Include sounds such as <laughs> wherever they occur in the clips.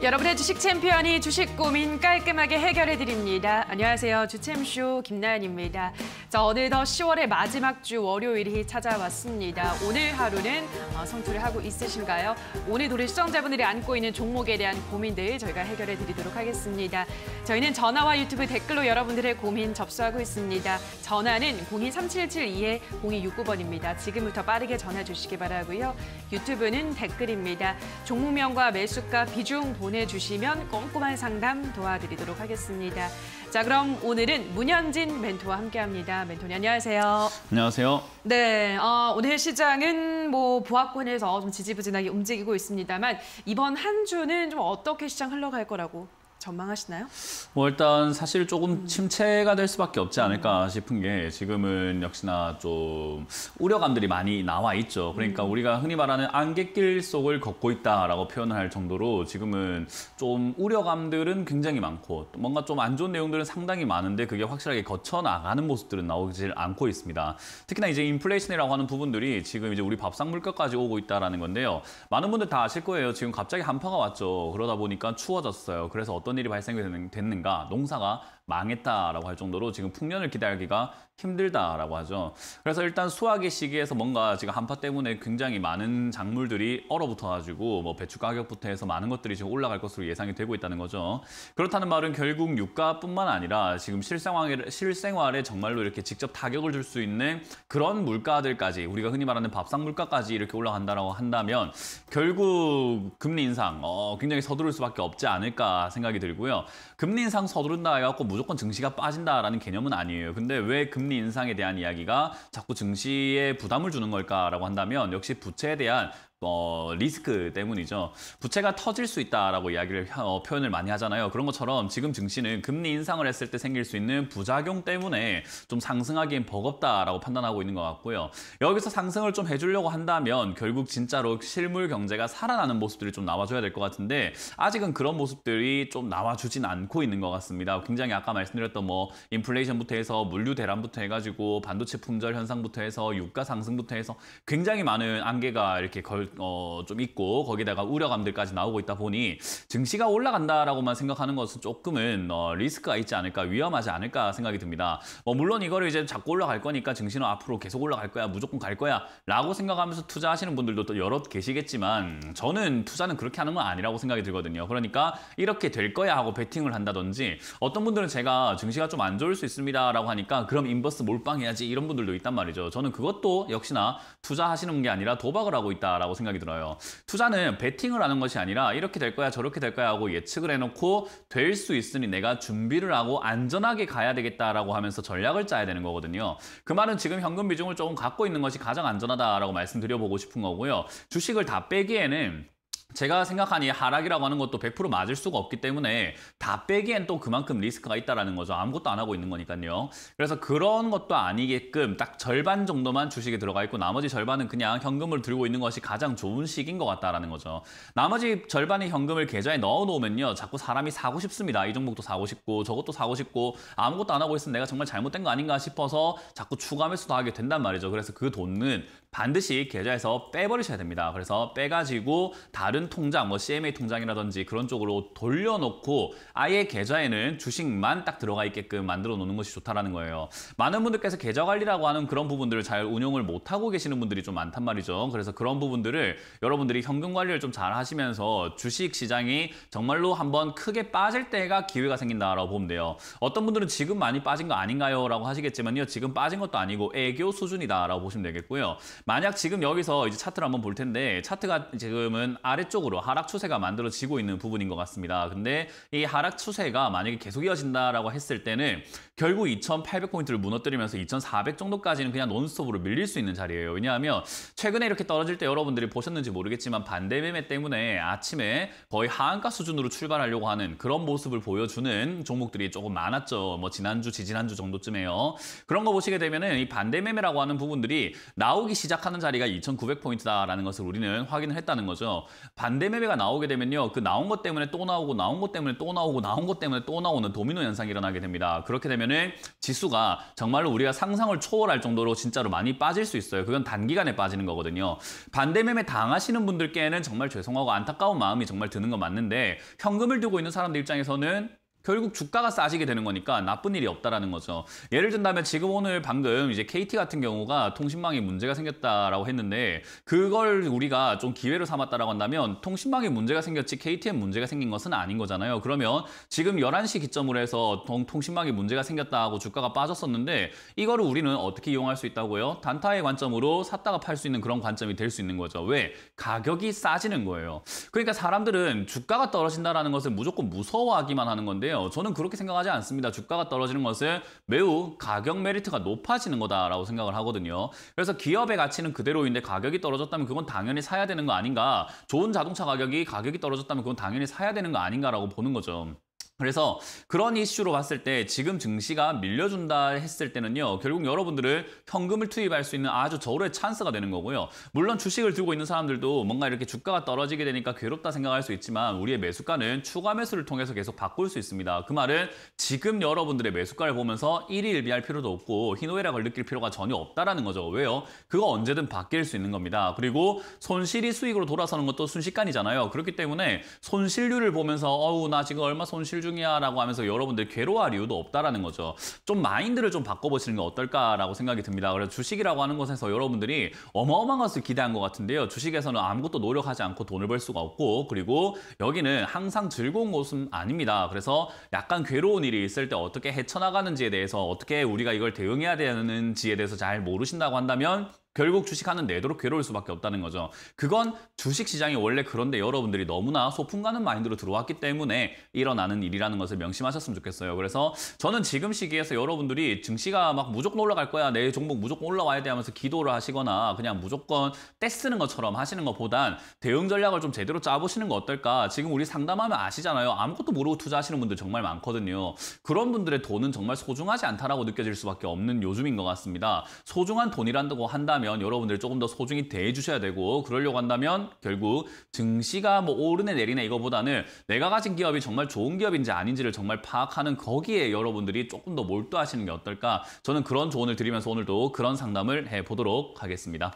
여러분의 주식 챔피언이 주식 고민 깔끔하게 해결해드립니다. 안녕하세요. 주챔쇼 김나연입니다. 자, 어느덧 10월의 마지막 주 월요일이 찾아왔습니다. 오늘 하루는 어, 성투를 하고 있으신가요? 오늘 우리 시청자분들이 안고 있는 종목에 대한 고민들 저희가 해결해드리도록 하겠습니다. 저희는 전화와 유튜브 댓글로 여러분들의 고민 접수하고 있습니다. 전화는 023772-0269번입니다. 지금부터 빠르게 전화 주시기 바라고요. 유튜브는 댓글입니다. 종목명과 매수가, 비중, 보 보내주시면 꼼꼼한 상담 도와드리도록 하겠습니다. 자, 그럼 오늘은 문현진 멘토와 함께합니다. 멘토님 안녕하세요. 안녕하세요. 네, 어, 오늘 시장은 뭐 보합권에서 좀 지지부진하게 움직이고 있습니다만 이번 한 주는 좀 어떻게 시장 흘러갈 거라고 전망하시나요? 뭐 일단 사실 조금 침체가 될 수밖에 없지 않을까 싶은 게 지금은 역시나 좀 우려감들이 많이 나와 있죠. 그러니까 음. 우리가 흔히 말하는 안갯길 속을 걷고 있다라고 표현을 할 정도로 지금은 좀 우려감들은 굉장히 많고 뭔가 좀 안 좋은 내용들은 상당히 많은데 그게 확실하게 거쳐 나가는 모습들은 나오질 않고 있습니다. 특히나 이제 인플레이션이라고 하는 부분들이 지금 이제 우리 밥상 물가까지 오고 있다라는 건데요. 많은 분들 다 아실 거예요. 지금 갑자기 한파가 왔죠. 그러다 보니까 추워졌어요. 그래서 어떤 어떤 일이 발생이 됐는가 농사가 망했다라고 할 정도로 지금 풍년을 기대하기가 힘들다라고 하죠. 그래서 일단 수확의 시기에서 뭔가 지금 한파 때문에 굉장히 많은 작물들이 얼어붙어가지고 뭐 배추 가격부터 해서 많은 것들이 지금 올라갈 것으로 예상이 되고 있다는 거죠. 그렇다는 말은 결국 유가뿐만 아니라 지금 실생활에, 실생활에 정말로 이렇게 직접 타격을 줄 수 있는 그런 물가들까지 우리가 흔히 말하는 밥상 물가까지 이렇게 올라간다라고 한다면 결국 금리 인상 어, 굉장히 서두를 수밖에 없지 않을까 생각이 들고요. 금리 인상 서두른다 해갖고 무조건 증시가 빠진다라는 개념은 아니에요. 근데 왜 금리 금리 인상에 대한 이야기가 자꾸 증시에 부담을 주는 걸까라고 한다면 역시 부채에 대한 어, 리스크 때문이죠. 부채가 터질 수 있다라고 이야기를 어, 표현을 많이 하잖아요. 그런 것처럼 지금 증시는 금리 인상을 했을 때 생길 수 있는 부작용 때문에 좀 상승하기엔 버겁다라고 판단하고 있는 것 같고요. 여기서 상승을 좀 해주려고 한다면 결국 진짜로 실물 경제가 살아나는 모습들이 좀 나와줘야 될 것 같은데 아직은 그런 모습들이 좀 나와주진 않고 있는 것 같습니다. 굉장히 아까 말씀드렸던 뭐 인플레이션부터 해서 물류 대란부터 해가지고 반도체 품절 현상부터 해서 유가 상승부터 해서 굉장히 많은 안개가 이렇게 걸 어, 좀 있고 거기다가 우려감들까지 나오고 있다 보니 증시가 올라간다라고만 생각하는 것은 조금은 어, 리스크가 있지 않을까 위험하지 않을까 생각이 듭니다. 뭐 물론 이거를 이제 자꾸 올라갈 거니까 증시는 앞으로 계속 올라갈 거야 무조건 갈 거야 라고 생각하면서 투자하시는 분들도 또여럿 계시겠지만 저는 투자는 그렇게 하는 건 아니라고 생각이 들거든요. 그러니까 이렇게 될 거야 하고 배팅을 한다든지 어떤 분들은 제가 증시가 좀 안 좋을 수 있습니다 라고 하니까 그럼 인버스 몰빵해야지 이런 분들도 있단 말이죠. 저는 그것도 역시나 투자하시는 게 아니라 도박을 하고 있다라고 생각이 들어요. 투자는 베팅을 하는 것이 아니라 이렇게 될 거야 저렇게 될 거야 하고 예측을 해놓고 될 수 있으니 내가 준비를 하고 안전하게 가야 되겠다라고 하면서 전략을 짜야 되는 거거든요. 그 말은 지금 현금 비중을 조금 갖고 있는 것이 가장 안전하다라고 말씀드려보고 싶은 거고요. 주식을 다 빼기에는 제가 생각하니 하락이라고 하는 것도 100% 맞을 수가 없기 때문에 다 빼기엔 또 그만큼 리스크가 있다는 라 거죠. 아무것도 안 하고 있는 거니까요. 그래서 그런 것도 아니게끔 딱 절반 정도만 주식에 들어가 있고 나머지 절반은 그냥 현금을 들고 있는 것이 가장 좋은 시기인 것 같다는 라 거죠. 나머지 절반의 현금을 계좌에 넣어놓으면요. 자꾸 사람이 사고 싶습니다. 이 종목도 사고 싶고 저것도 사고 싶고 아무것도 안 하고 있으면 내가 정말 잘못된 거 아닌가 싶어서 자꾸 추가 매수도 하게 된단 말이죠. 그래서 그 돈은 반드시 계좌에서 빼버리셔야 됩니다. 그래서 빼가지고 다른 통장, 뭐 CMA 통장이라든지 그런 쪽으로 돌려놓고 아예 계좌에는 주식만 딱 들어가 있게끔 만들어 놓는 것이 좋다라는 거예요. 많은 분들께서 계좌 관리라고 하는 그런 부분들을 잘 운영을 못하고 계시는 분들이 좀 많단 말이죠. 그래서 그런 부분들을 여러분들이 현금 관리를 좀 잘 하시면서 주식 시장이 정말로 한번 크게 빠질 때가 기회가 생긴다라고 보면 돼요. 어떤 분들은 지금 많이 빠진 거 아닌가요? 라고 하시겠지만요. 지금 빠진 것도 아니고 애교 수준이다라고 보시면 되겠고요. 만약 지금 여기서 이제 차트를 한번 볼 텐데 차트가 지금은 아래쪽으로 하락 추세가 만들어지고 있는 부분인 것 같습니다. 근데 이 하락 추세가 만약에 계속 이어진다라고 했을 때는 결국 2,800포인트를 무너뜨리면서 2,400 정도까지는 그냥 논스톱으로 밀릴 수 있는 자리예요. 왜냐하면 최근에 이렇게 떨어질 때 여러분들이 보셨는지 모르겠지만 반대 매매 때문에 아침에 거의 하한가 수준으로 출발하려고 하는 그런 모습을 보여주는 종목들이 조금 많았죠. 뭐 지난주, 지지난주 정도쯤에요. 그런 거 보시게 되면은 이 반대 매매라고 하는 부분들이 나오기 시작 시작하는 자리가 2,900포인트다라는 것을 우리는 확인을 했다는 거죠. 반대 매매가 나오게 되면요. 그 나온 것 때문에 또 나오고 나온 것 때문에 또 나오고 나온 것 때문에 또 나오는 도미노 현상이 일어나게 됩니다. 그렇게 되면은 지수가 정말로 우리가 상상을 초월할 정도로 진짜로 많이 빠질 수 있어요. 그건 단기간에 빠지는 거거든요. 반대 매매 당하시는 분들께는 정말 죄송하고 안타까운 마음이 정말 드는 건 맞는데 현금을 두고 있는 사람들 입장에서는 결국 주가가 싸지게 되는 거니까 나쁜 일이 없다라는 거죠. 예를 든다면 지금 오늘 방금 이제 KT 같은 경우가 통신망에 문제가 생겼다라고 했는데 그걸 우리가 좀 기회로 삼았다라고 한다면 통신망에 문제가 생겼지 KTM 문제가 생긴 것은 아닌 거잖아요. 그러면 지금 11시 기점으로 해서 통신망에 문제가 생겼다고 주가가 빠졌었는데 이거를 우리는 어떻게 이용할 수 있다고요? 단타의 관점으로 샀다가 팔 수 있는 그런 관점이 될 수 있는 거죠. 왜? 가격이 싸지는 거예요. 그러니까 사람들은 주가가 떨어진다라는 것을 무조건 무서워하기만 하는 건데요. 않아요. 저는 그렇게 생각하지 않습니다. 주가가 떨어지는 것은 매우 가격 메리트가 높아지는 거다라고 생각을 하거든요. 그래서 기업의 가치는 그대로인데 가격이 떨어졌다면 그건 당연히 사야 되는 거 아닌가. 좋은 자동차 가격이 가격이 떨어졌다면 그건 당연히 사야 되는 거 아닌가라고 보는 거죠. 그래서 그런 이슈로 봤을 때 지금 증시가 밀려준다 했을 때는요. 결국 여러분들을 현금을 투입할 수 있는 아주 저울의 찬스가 되는 거고요. 물론 주식을 들고 있는 사람들도 뭔가 이렇게 주가가 떨어지게 되니까 괴롭다 생각할 수 있지만 우리의 매수가는 추가 매수를 통해서 계속 바꿀 수 있습니다. 그 말은 지금 여러분들의 매수가를 보면서 일희일비할 필요도 없고 희노애락을 느낄 필요가 전혀 없다라는 거죠. 왜요? 그거 언제든 바뀔 수 있는 겁니다. 그리고 손실이 수익으로 돌아서는 것도 순식간이잖아요. 그렇기 때문에 손실률을 보면서 어우 나 지금 얼마 손실주 중이야라고 하면서 여러분들 괴로워할 이유도 없다라는 거죠. 좀 마인드를 좀 바꿔보시는 게 어떨까라고 생각이 듭니다. 그래서 주식이라고 하는 것에서 여러분들이 어마어마한 것을 기대한 것 같은데요. 주식에서는 아무것도 노력하지 않고 돈을 벌 수가 없고 그리고 여기는 항상 즐거운 곳은 아닙니다. 그래서 약간 괴로운 일이 있을 때 어떻게 헤쳐나가는지에 대해서 어떻게 우리가 이걸 대응해야 되는지에 대해서 잘 모르신다고 한다면 결국 주식하는 내도록 괴로울 수밖에 없다는 거죠. 그건 주식시장이 원래 그런데 여러분들이 너무나 소풍 가는 마인드로 들어왔기 때문에 일어나는 일이라는 것을 명심하셨으면 좋겠어요. 그래서 저는 지금 시기에서 여러분들이 증시가 막 무조건 올라갈 거야, 내 종목 무조건 올라와야 돼 하면서 기도를 하시거나 그냥 무조건 떼쓰는 것처럼 하시는 것보단 대응 전략을 좀 제대로 짜보시는 거 어떨까? 지금 우리 상담하면 아시잖아요. 아무것도 모르고 투자하시는 분들 정말 많거든요. 그런 분들의 돈은 정말 소중하지 않다라고 느껴질 수밖에 없는 요즘인 것 같습니다. 소중한 돈이란다고 한다면 한다면 여러분들이 조금 더 소중히 대해주셔야 되고 그러려고 한다면 결국 증시가 뭐 오르네 내리네 이거보다는 내가 가진 기업이 정말 좋은 기업인지 아닌지를 정말 파악하는 거기에 여러분들이 조금 더 몰두하시는 게 어떨까 저는 그런 조언을 드리면서 오늘도 그런 상담을 해보도록 하겠습니다.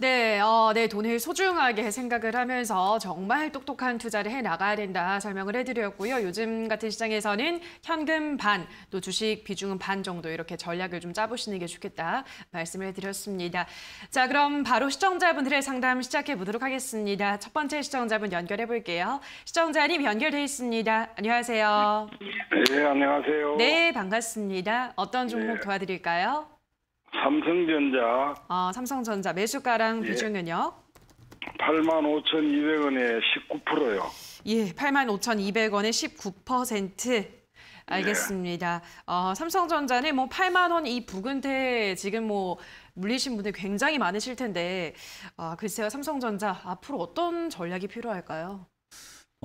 네, 어, 내 네, 돈을 소중하게 생각을 하면서 정말 똑똑한 투자를 해 나가야 된다 설명을 해드렸고요. 요즘 같은 시장에서는 현금 반, 또 주식 비중은 반 정도 이렇게 전략을 좀 짜보시는 게 좋겠다 말씀을 드렸습니다. 자, 그럼 바로 시청자분들의 상담 시작해 보도록 하겠습니다. 첫 번째 시청자분 연결해 볼게요. 시청자님 연결돼 있습니다. 안녕하세요. 네, 안녕하세요. 네, 반갑습니다. 어떤 종목 네. 도와드릴까요? 삼성전자. 아, 삼성전자 매수가랑 예. 비중은요? 85,200원에 19%요. 예, 85,200원에 19%. 알겠습니다. 예. 어, 삼성전자는 뭐 8만 원 이 부근태 지금 뭐 물리신 분들 굉장히 많으실 텐데 아, 글쎄요 삼성전자 앞으로 어떤 전략이 필요할까요?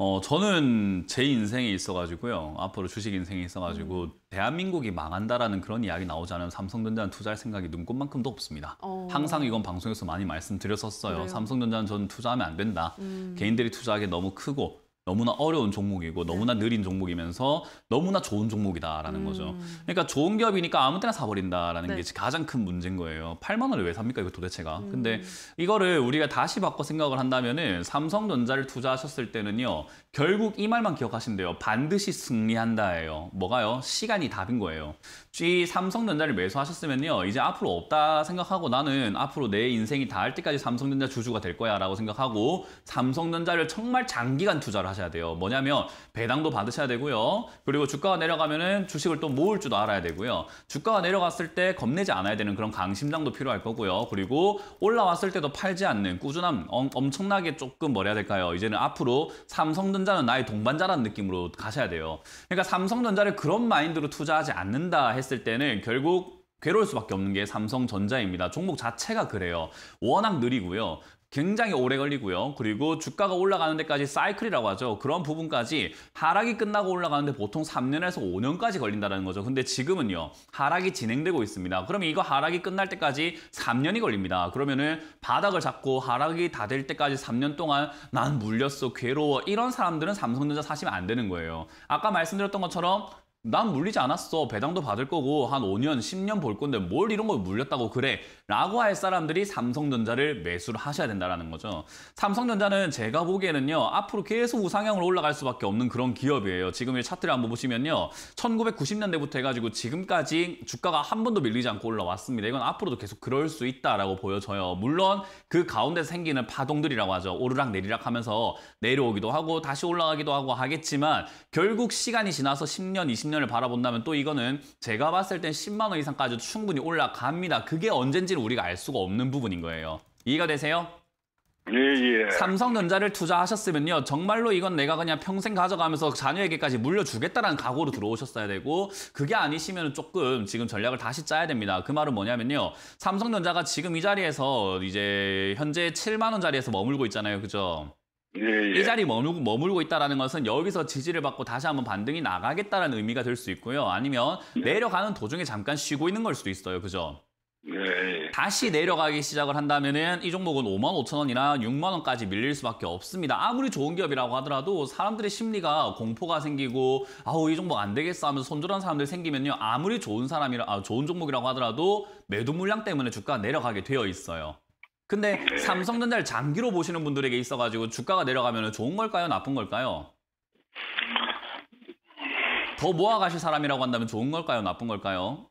어, 저는 제 인생에 있어가지고요. 앞으로 주식 인생에 있어가지고 음. 대한민국이 망한다라는 그런 이야기 나오지 않으면 삼성전자는 투자할 생각이 눈꼽만큼도 없습니다. 어. 항상 이건 방송에서 많이 말씀드렸었어요. 그래요? 삼성전자는 저는 투자하면 안 된다. 음. 개인들이 투자하기에 너무 크고 너무나 어려운 종목이고 네. 너무나 느린 종목이면서 너무나 좋은 종목이다라는 음. 거죠. 그러니까 좋은 기업이니까 아무 때나 사버린다라는 네. 게 가장 큰 문제인 거예요. 8만 원을 왜 삽니까 이거 도대체가. 음. 근데 이거를 우리가 다시 바꿔 생각을 한다면은 삼성전자를 투자하셨을 때는요. 결국 이 말만 기억하시면 돼요. 반드시 승리한다예요. 뭐가요? 시간이 답인 거예요. G 삼성전자를 매수하셨으면요. 이제 앞으로 없다 생각하고 나는 앞으로 내 인생이 다할 때까지 삼성전자 주주가 될 거야라고 생각하고 삼성전자를 정말 장기간 투자를 하셨 하셔야 돼요. 뭐냐면 배당도 받으셔야 되고요. 그리고 주가가 내려가면은 주식을 또 모을 줄도 알아야 되고요. 주가가 내려갔을 때 겁내지 않아야 되는 그런 강심장도 필요할 거고요. 그리고 올라왔을 때도 팔지 않는 꾸준함 엄청나게 조금 뭐라 해야 될까요? 이제는 앞으로 삼성전자는 나의 동반자라는 느낌으로 가셔야 돼요. 그러니까 삼성전자를 그런 마인드로 투자하지 않는다 했을 때는 결국 괴로울 수밖에 없는 게 삼성전자입니다. 종목 자체가 그래요. 워낙 느리고요. 굉장히 오래 걸리고요. 그리고 주가가 올라가는 데까지 사이클이라고 하죠. 그런 부분까지 하락이 끝나고 올라가는데 보통 3년에서 5년까지 걸린다는 거죠. 근데 지금은요. 하락이 진행되고 있습니다. 그럼 이거 하락이 끝날 때까지 3년이 걸립니다. 그러면은 바닥을 잡고 하락이 다 될 때까지 3년 동안 난 물렸어, 괴로워 이런 사람들은 삼성전자 사시면 안 되는 거예요. 아까 말씀드렸던 것처럼 난 물리지 않았어. 배당도 받을 거고 한 5년, 10년 볼 건데 뭘 이런 걸 물렸다고 그래. 라고 할 사람들이 삼성전자를 매수를 하셔야 된다는 거죠. 삼성전자는 제가 보기에는요. 앞으로 계속 우상향으로 올라갈 수밖에 없는 그런 기업이에요. 지금 이 차트를 한번 보시면요. 1990년대부터 해가지고 지금까지 주가가 한 번도 밀리지 않고 올라왔습니다. 이건 앞으로도 계속 그럴 수 있다라고 보여져요. 물론 그 가운데 생기는 파동들이라고 하죠. 오르락 내리락 하면서 내려오기도 하고 다시 올라가기도 하고 하겠지만 결국 시간이 지나서 10년, 20년 20년을 바라본다면 또 이거는 제가 봤을 땐 10만 원 이상까지 충분히 올라갑니다. 그게 언젠지는 우리가 알 수가 없는 부분인 거예요. 이해가 되세요? 예, 예. 삼성전자를 투자하셨으면요. 정말로 이건 내가 그냥 평생 가져가면서 자녀에게까지 물려주겠다는 각오로 들어오셨어야 되고 그게 아니시면 조금 지금 전략을 다시 짜야 됩니다. 그 말은 뭐냐면요. 삼성전자가 지금 이 자리에서 이제 현재 7만 원자리에서 머물고 있잖아요. 그죠? 예, 예. 이 자리 머물고, 머물고 있다라는 것은 여기서 지지를 받고 다시 한번 반등이 나가겠다는 의미가 될 수 있고요. 아니면 예. 내려가는 도중에 잠깐 쉬고 있는 걸 수도 있어요. 그죠? 네. 다시 내려가기 시작을 한다면 이 종목은 5만 5천 원이나 6만 원까지 밀릴 수밖에 없습니다. 아무리 좋은 기업이라고 하더라도 사람들의 심리가 공포가 생기고 아우 이 종목 안 되겠어 하면서 손절한 사람들 생기면요. 아무리 좋은 사람이라 아, 좋은 종목이라고 하더라도 매도 물량 때문에 주가 내려가게 되어 있어요. 근데 네. 삼성전자를 장기로 보시는 분들에게 있어가지고 주가가 내려가면 좋은 걸까요? 나쁜 걸까요? 더 모아가실 사람이라고 한다면 좋은 걸까요? 나쁜 걸까요?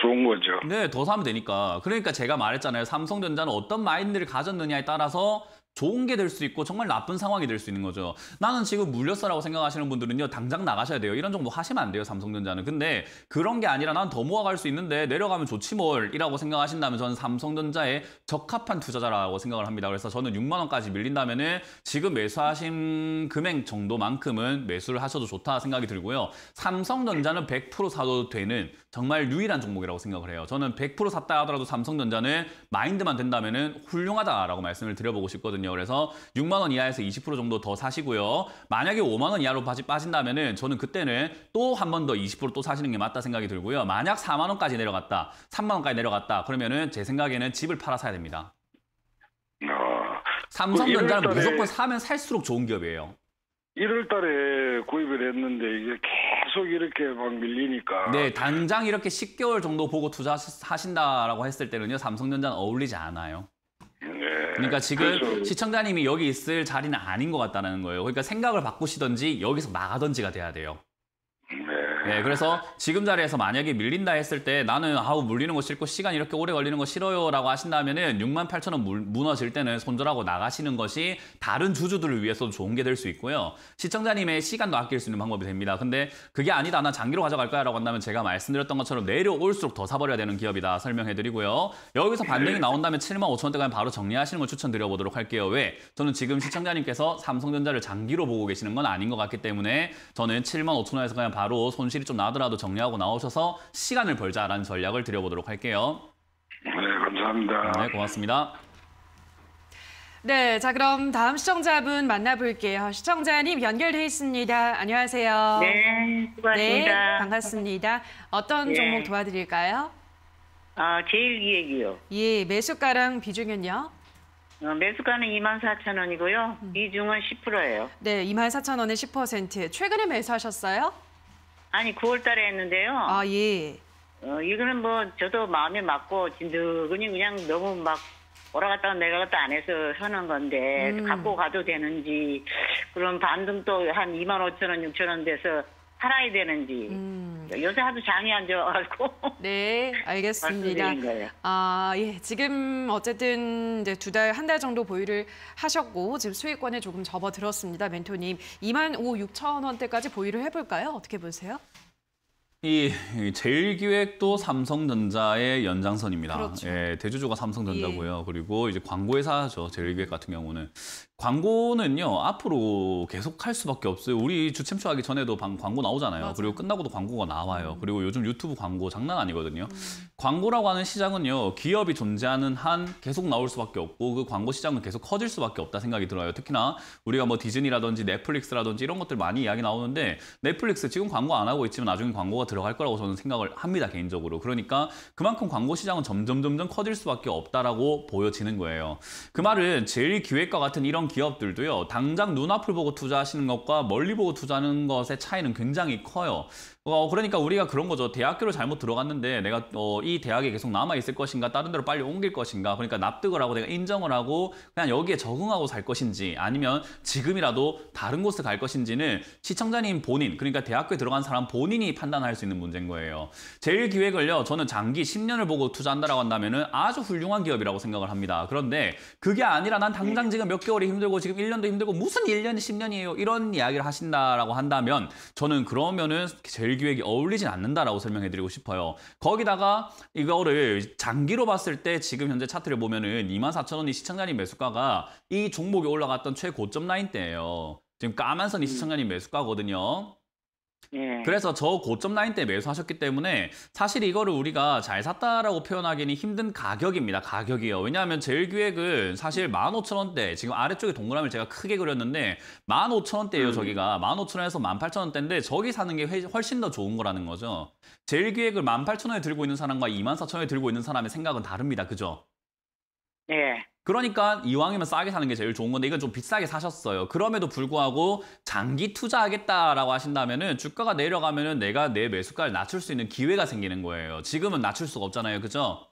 좋은 거죠. 네, 더 사면 되니까. 그러니까 제가 말했잖아요. 삼성전자는 어떤 마인드를 가졌느냐에 따라서 좋은 게 될 수 있고 정말 나쁜 상황이 될 수 있는 거죠. 나는 지금 물렸어라고 생각하시는 분들은요. 당장 나가셔야 돼요. 이런 정도 하시면 안 돼요. 삼성전자는. 근데 그런 게 아니라 난 더 모아갈 수 있는데 내려가면 좋지 뭘 이라고 생각하신다면 저는 삼성전자에 적합한 투자자라고 생각을 합니다. 그래서 저는 6만 원까지 밀린다면 은 지금 매수하신 금액 정도만큼은 매수를 하셔도 좋다 생각이 들고요. 삼성전자는 100% 사도 되는 정말 유일한 종목이라고 생각을 해요. 저는 100% 샀다 하더라도 삼성전자는 마인드만 된다면 은 훌륭하다라고 말씀을 드려보고 싶거든요. 거거든요. 그래서 6만 원 이하에서 20% 정도 더 사시고요. 만약에 5만 원 이하로 빠진다면 은 저는 그때는 또 한 번 더 20%또 사시는 게 맞다 생각이 들고요. 만약 4만 원까지 내려갔다, 3만 원까지 내려갔다 그러면 은제 생각에는 집을 팔아 사야 됩니다. 아, 삼성전자는 그 무조건 사면 살수록 좋은 기업이에요. 1월 달에 구입을 했는데 이게 계속 이렇게 막 밀리니까. 네, 당장 이렇게 10개월 정도 보고 투자하신다라고 했을 때는요, 삼성전자는 어울리지 않아요. 그러니까 네, 지금 그렇죠. 시청자님이 여기 있을 자리는 아닌 것 같다는 거예요. 그러니까 생각을 바꾸시든지 여기서 나가든지가 돼야 돼요. 네, 그래서 지금 자리에서 만약에 밀린다 했을 때 나는 아우 물리는 거 싫고 시간 이렇게 오래 걸리는 거 싫어요라고 하신다면은 6만 8천 원 무너질 때는 손절하고 나가시는 것이 다른 주주들을 위해서도 좋은 게 될 수 있고요. 시청자님의 시간도 아낄 수 있는 방법이 됩니다. 근데 그게 아니다. 나 장기로 가져갈 거야라고 한다면 제가 말씀드렸던 것처럼 내려올수록 더 사버려야 되는 기업이다 설명해드리고요. 여기서 반등이 나온다면 7만 5천 원대까지 바로 정리하시는 걸 추천드려보도록 할게요. 왜? 저는 지금 시청자님께서 삼성전자를 장기로 보고 계시는 건 아닌 것 같기 때문에 저는 7만 5천 원에서 그냥 바로 손 손실이 좀 나더라도 정리하고 나오셔서 시간을 벌자라는 전략을 드려보도록 할게요. 네, 감사합니다. 네, 고맙습니다. 네, 자 그럼 다음 시청자분 만나볼게요. 시청자님 연결돼 있습니다. 안녕하세요. 네, 고하십니다 네, 반갑습니다. 어떤 네. 종목 도와드릴까요? 아, 제일 기획이요. 예, 매수가랑 비중은요? 어, 매수가는 2만 4천 원이고요. 음. 비중은 10%예요. 네, 2만 4천 원에 10%. 최근에 매수하셨어요? 아니 9월달에 했는데요. 아 예. 어 이거는 뭐 저도 마음에 맞고 진득은이 그냥 너무 막 오라갔다가 내려갔다 안 해서 하는 건데 음. 갖고 가도 되는지 그럼 반등 또 한 2만 5천 원, 6천 원 돼서 팔아야 되는지. 음. 그러니까 요새 하도 장이 안 좋아가지고. <laughs> 네, 알겠습니다. 아, 예. 지금 어쨌든 이제 두 달, 한 달 정도 보유를 하셨고, 지금 수익권에 조금 접어들었습니다, 멘토님. 2만 5, 6천 원대까지 보유를 해볼까요? 어떻게 보세요? 이 제일기획도 삼성전자의 연장선입니다. 그렇죠. 예, 대주주가 삼성전자고요. 예. 그리고 이제 광고회사죠. 제일기획 같은 경우는 광고는요 앞으로 계속 할 수밖에 없어요. 우리 주챔초 하기 전에도 방, 광고 나오잖아요. 맞아. 그리고 끝나고도 광고가 나와요. 음. 그리고 요즘 유튜브 광고 장난 아니거든요. 음. 광고라고 하는 시장은요 기업이 존재하는 한 계속 나올 수밖에 없고 그 광고 시장은 계속 커질 수밖에 없다 생각이 들어요. 특히나 우리가 뭐 디즈니라든지 넷플릭스라든지 이런 것들 많이 이야기 나오는데 넷플릭스 지금 광고 안 하고 있지만 나중에 광고가 들어갈 거라고 저는 생각을 합니다 개인적으로. 그러니까 그만큼 광고 시장은 점점 점점 커질 수밖에 없다라고 보여지는 거예요. 그 말은 제일 기획과 같은 이런 기업들도요. 당장 눈앞을 보고 투자하시는 것과 멀리 보고 투자하는 것의 차이는 굉장히 커요. 어, 그러니까 우리가 그런 거죠. 대학교를 잘못 들어갔는데 내가 어, 이 대학에 계속 남아 있을 것인가 다른 데로 빨리 옮길 것인가 그러니까 납득을 하고 내가 인정을 하고 그냥 여기에 적응하고 살 것인지 아니면 지금이라도 다른 곳을 갈 것인지는 시청자님 본인 그러니까 대학교에 들어간 사람 본인이 판단할 수 있는 문제인 거예요. 제일 기획을요. 저는 장기 10년을 보고 투자한다라고 한다면 은 아주 훌륭한 기업이라고 생각을 합니다. 그런데 그게 아니라 난 당장 지금 몇 개월이 힘들고 지금 1년도 힘들고 무슨 1년이 10년이에요. 이런 이야기를 하신다라고 한다면 저는 그러면은 제일 일기획이 어울리진 않는다라고 설명해드리고 싶어요. 거기다가 이거를 장기로 봤을 때 지금 현재 차트를 보면은 24,000원이 시청자님 매수가가 이 종목이 올라갔던 최고점 라인 대예요 지금 까만 선이 음. 시청자님 매수가거든요. 예. 그래서 저 고점 라인 때 매수하셨기 때문에 사실 이거를 우리가 잘 샀다라고 표현하기는 힘든 가격입니다. 가격이요. 왜냐하면 제일 기획은 사실 15,000원대 지금 아래쪽에 동그라미를 제가 크게 그렸는데 15,000원대예요 음. 저기가 15,000원에서 18,000원대인데 저기 사는 게 훨씬 더 좋은 거라는 거죠. 제일 기획을 18,000원에 들고 있는 사람과 24,000원에 들고 있는 사람의 생각은 다릅니다. 그죠? 예. 그러니까 이왕이면 싸게 사는 게 제일 좋은 건데 이건 좀 비싸게 사셨어요. 그럼에도 불구하고 장기 투자하겠다라고 하신다면은 주가가 내려가면은 내가 내 매수가를 낮출 수 있는 기회가 생기는 거예요. 지금은 낮출 수가 없잖아요. 그죠?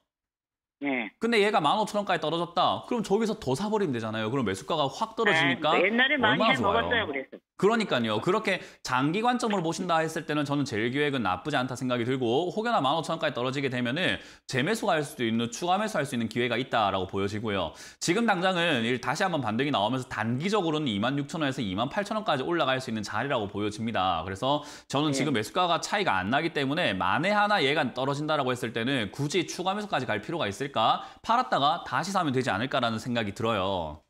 네. 근데 얘가 만 오천 원까지 떨어졌다. 그럼 저기서 더 사버리면 되잖아요. 그럼 매수가가 확 떨어지니까 아, 옛날에 많이 먹었어요. 그래서. 그러니까요. 그렇게 장기 관점으로 보신다 했을 때는 저는 제일 기획은 나쁘지 않다 생각이 들고 혹여나 1 5 0 0 0 원까지 떨어지게 되면은 재매수가 할 수도 있는 추가 매수할 수 있는 기회가 있다라고 보여지고요. 지금 당장은 다시 한번 반등이 나오면서 단기적으로는 2 6 0 0 0 원에서 2 8 0 0 0 원까지 올라갈 수 있는 자리라고 보여집니다. 그래서 저는 예. 지금 매수가가 차이가 안 나기 때문에 만에 하나 얘가 떨어진다라고 했을 때는 굳이 추가 매수까지 갈 필요가 있을까? 팔았다가 다시 사면 되지 않을까라는 생각이 들어요.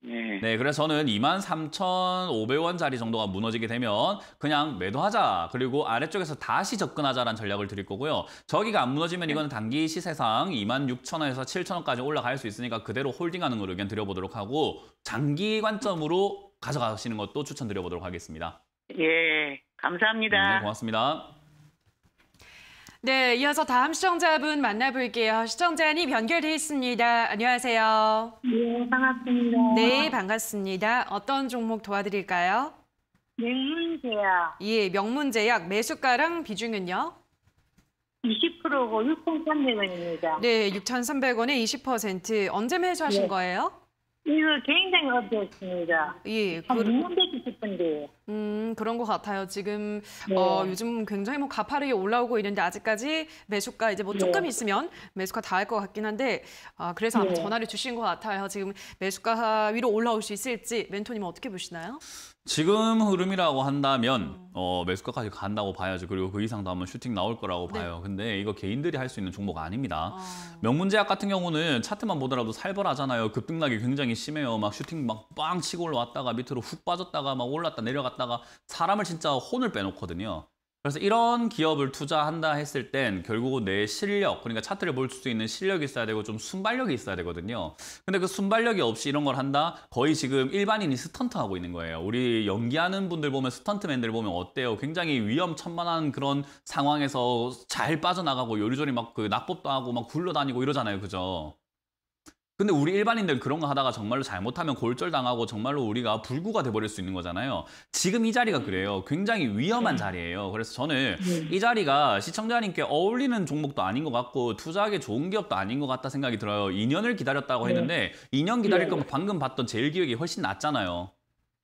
네. 네, 그래서는 저 23,500원짜리 정도가 무너지게 되면 그냥 매도하자. 그리고 아래쪽에서 다시 접근하자라는 전략을 드릴 거고요. 저기가 안 무너지면 네. 이거는 단기 시세상 26,000원에서 7,000원까지 올라갈 수 있으니까 그대로 홀딩하는 걸 의견 드려보도록 하고 장기 관점으로 가져가시는 것도 추천드려보도록 하겠습니다. 예, 감사합니다. 네, 고맙습니다. 네, 이어서 다음 시청자분 만나볼게요. 시청자님 연결돼 있습니다. 안녕하세요. 네, 반갑습니다. 네, 반갑습니다. 어떤 종목 도와드릴까요? 명문제약. 예, 명문제약 매수가랑 비중은요? 20%고 6,300원입니다. 네, 6,300원에 20% 언제 매수하신 네. 거예요? 이거 굉장히 어려웠습니다. 예, 그... 6년 싶은데. 음, 그런 것 같아요. 지금 네. 어, 요즘 굉장히 뭐 가파르게 올라오고 있는데 아직까지 매수가 이제 뭐 네. 조금 있으면 매수가 다할것 같긴 한데 아, 그래서 네. 전화를 주신 것 같아요. 지금 매수가 위로 올라올 수 있을지 멘토님 은 어떻게 보시나요? 지금 흐름이라고 한다면 음. 어, 매수가까지 간다고 봐야죠. 그리고 그 이상도 한번 슈팅 나올 거라고 네. 봐요. 네. 근데 이거 개인들이 할 수 있는 종목 아닙니다. 아... 명문제약 같은 경우는 차트만 보더라도 살벌하잖아요. 급등락이 굉장히 심해요. 막 슈팅 막 빵 치고 올라왔다가 밑으로 훅 빠졌다가 막 올랐다 내려갔다가 사람을 진짜 혼을 빼놓거든요. 그래서 이런 기업을 투자한다 했을 땐 결국은 내 실력, 그러니까 차트를 볼 수 있는 실력이 있어야 되고 좀 순발력이 있어야 되거든요. 근데 그 순발력이 없이 이런 걸 한다? 거의 지금 일반인이 스턴트하고 있는 거예요. 우리 연기하는 분들 보면 스턴트맨들 보면 어때요? 굉장히 위험천만한 그런 상황에서 잘 빠져나가고 요리조리 막 그 낙법도 하고 막 굴러다니고 이러잖아요. 그죠? 근데 우리 일반인들 그런 거 하다가 정말로 잘못하면 골절당하고 정말로 우리가 불구가 돼버릴 수 있는 거잖아요. 지금 이 자리가 그래요. 굉장히 위험한 네. 자리예요. 그래서 저는 네. 이 자리가 시청자님께 어울리는 종목도 아닌 것 같고 투자하기 좋은 기업도 아닌 것 같다 생각이 들어요. 2년을 기다렸다고 네. 했는데 2년 기다릴 거면 방금 봤던 제일 기획이 훨씬 낫잖아요.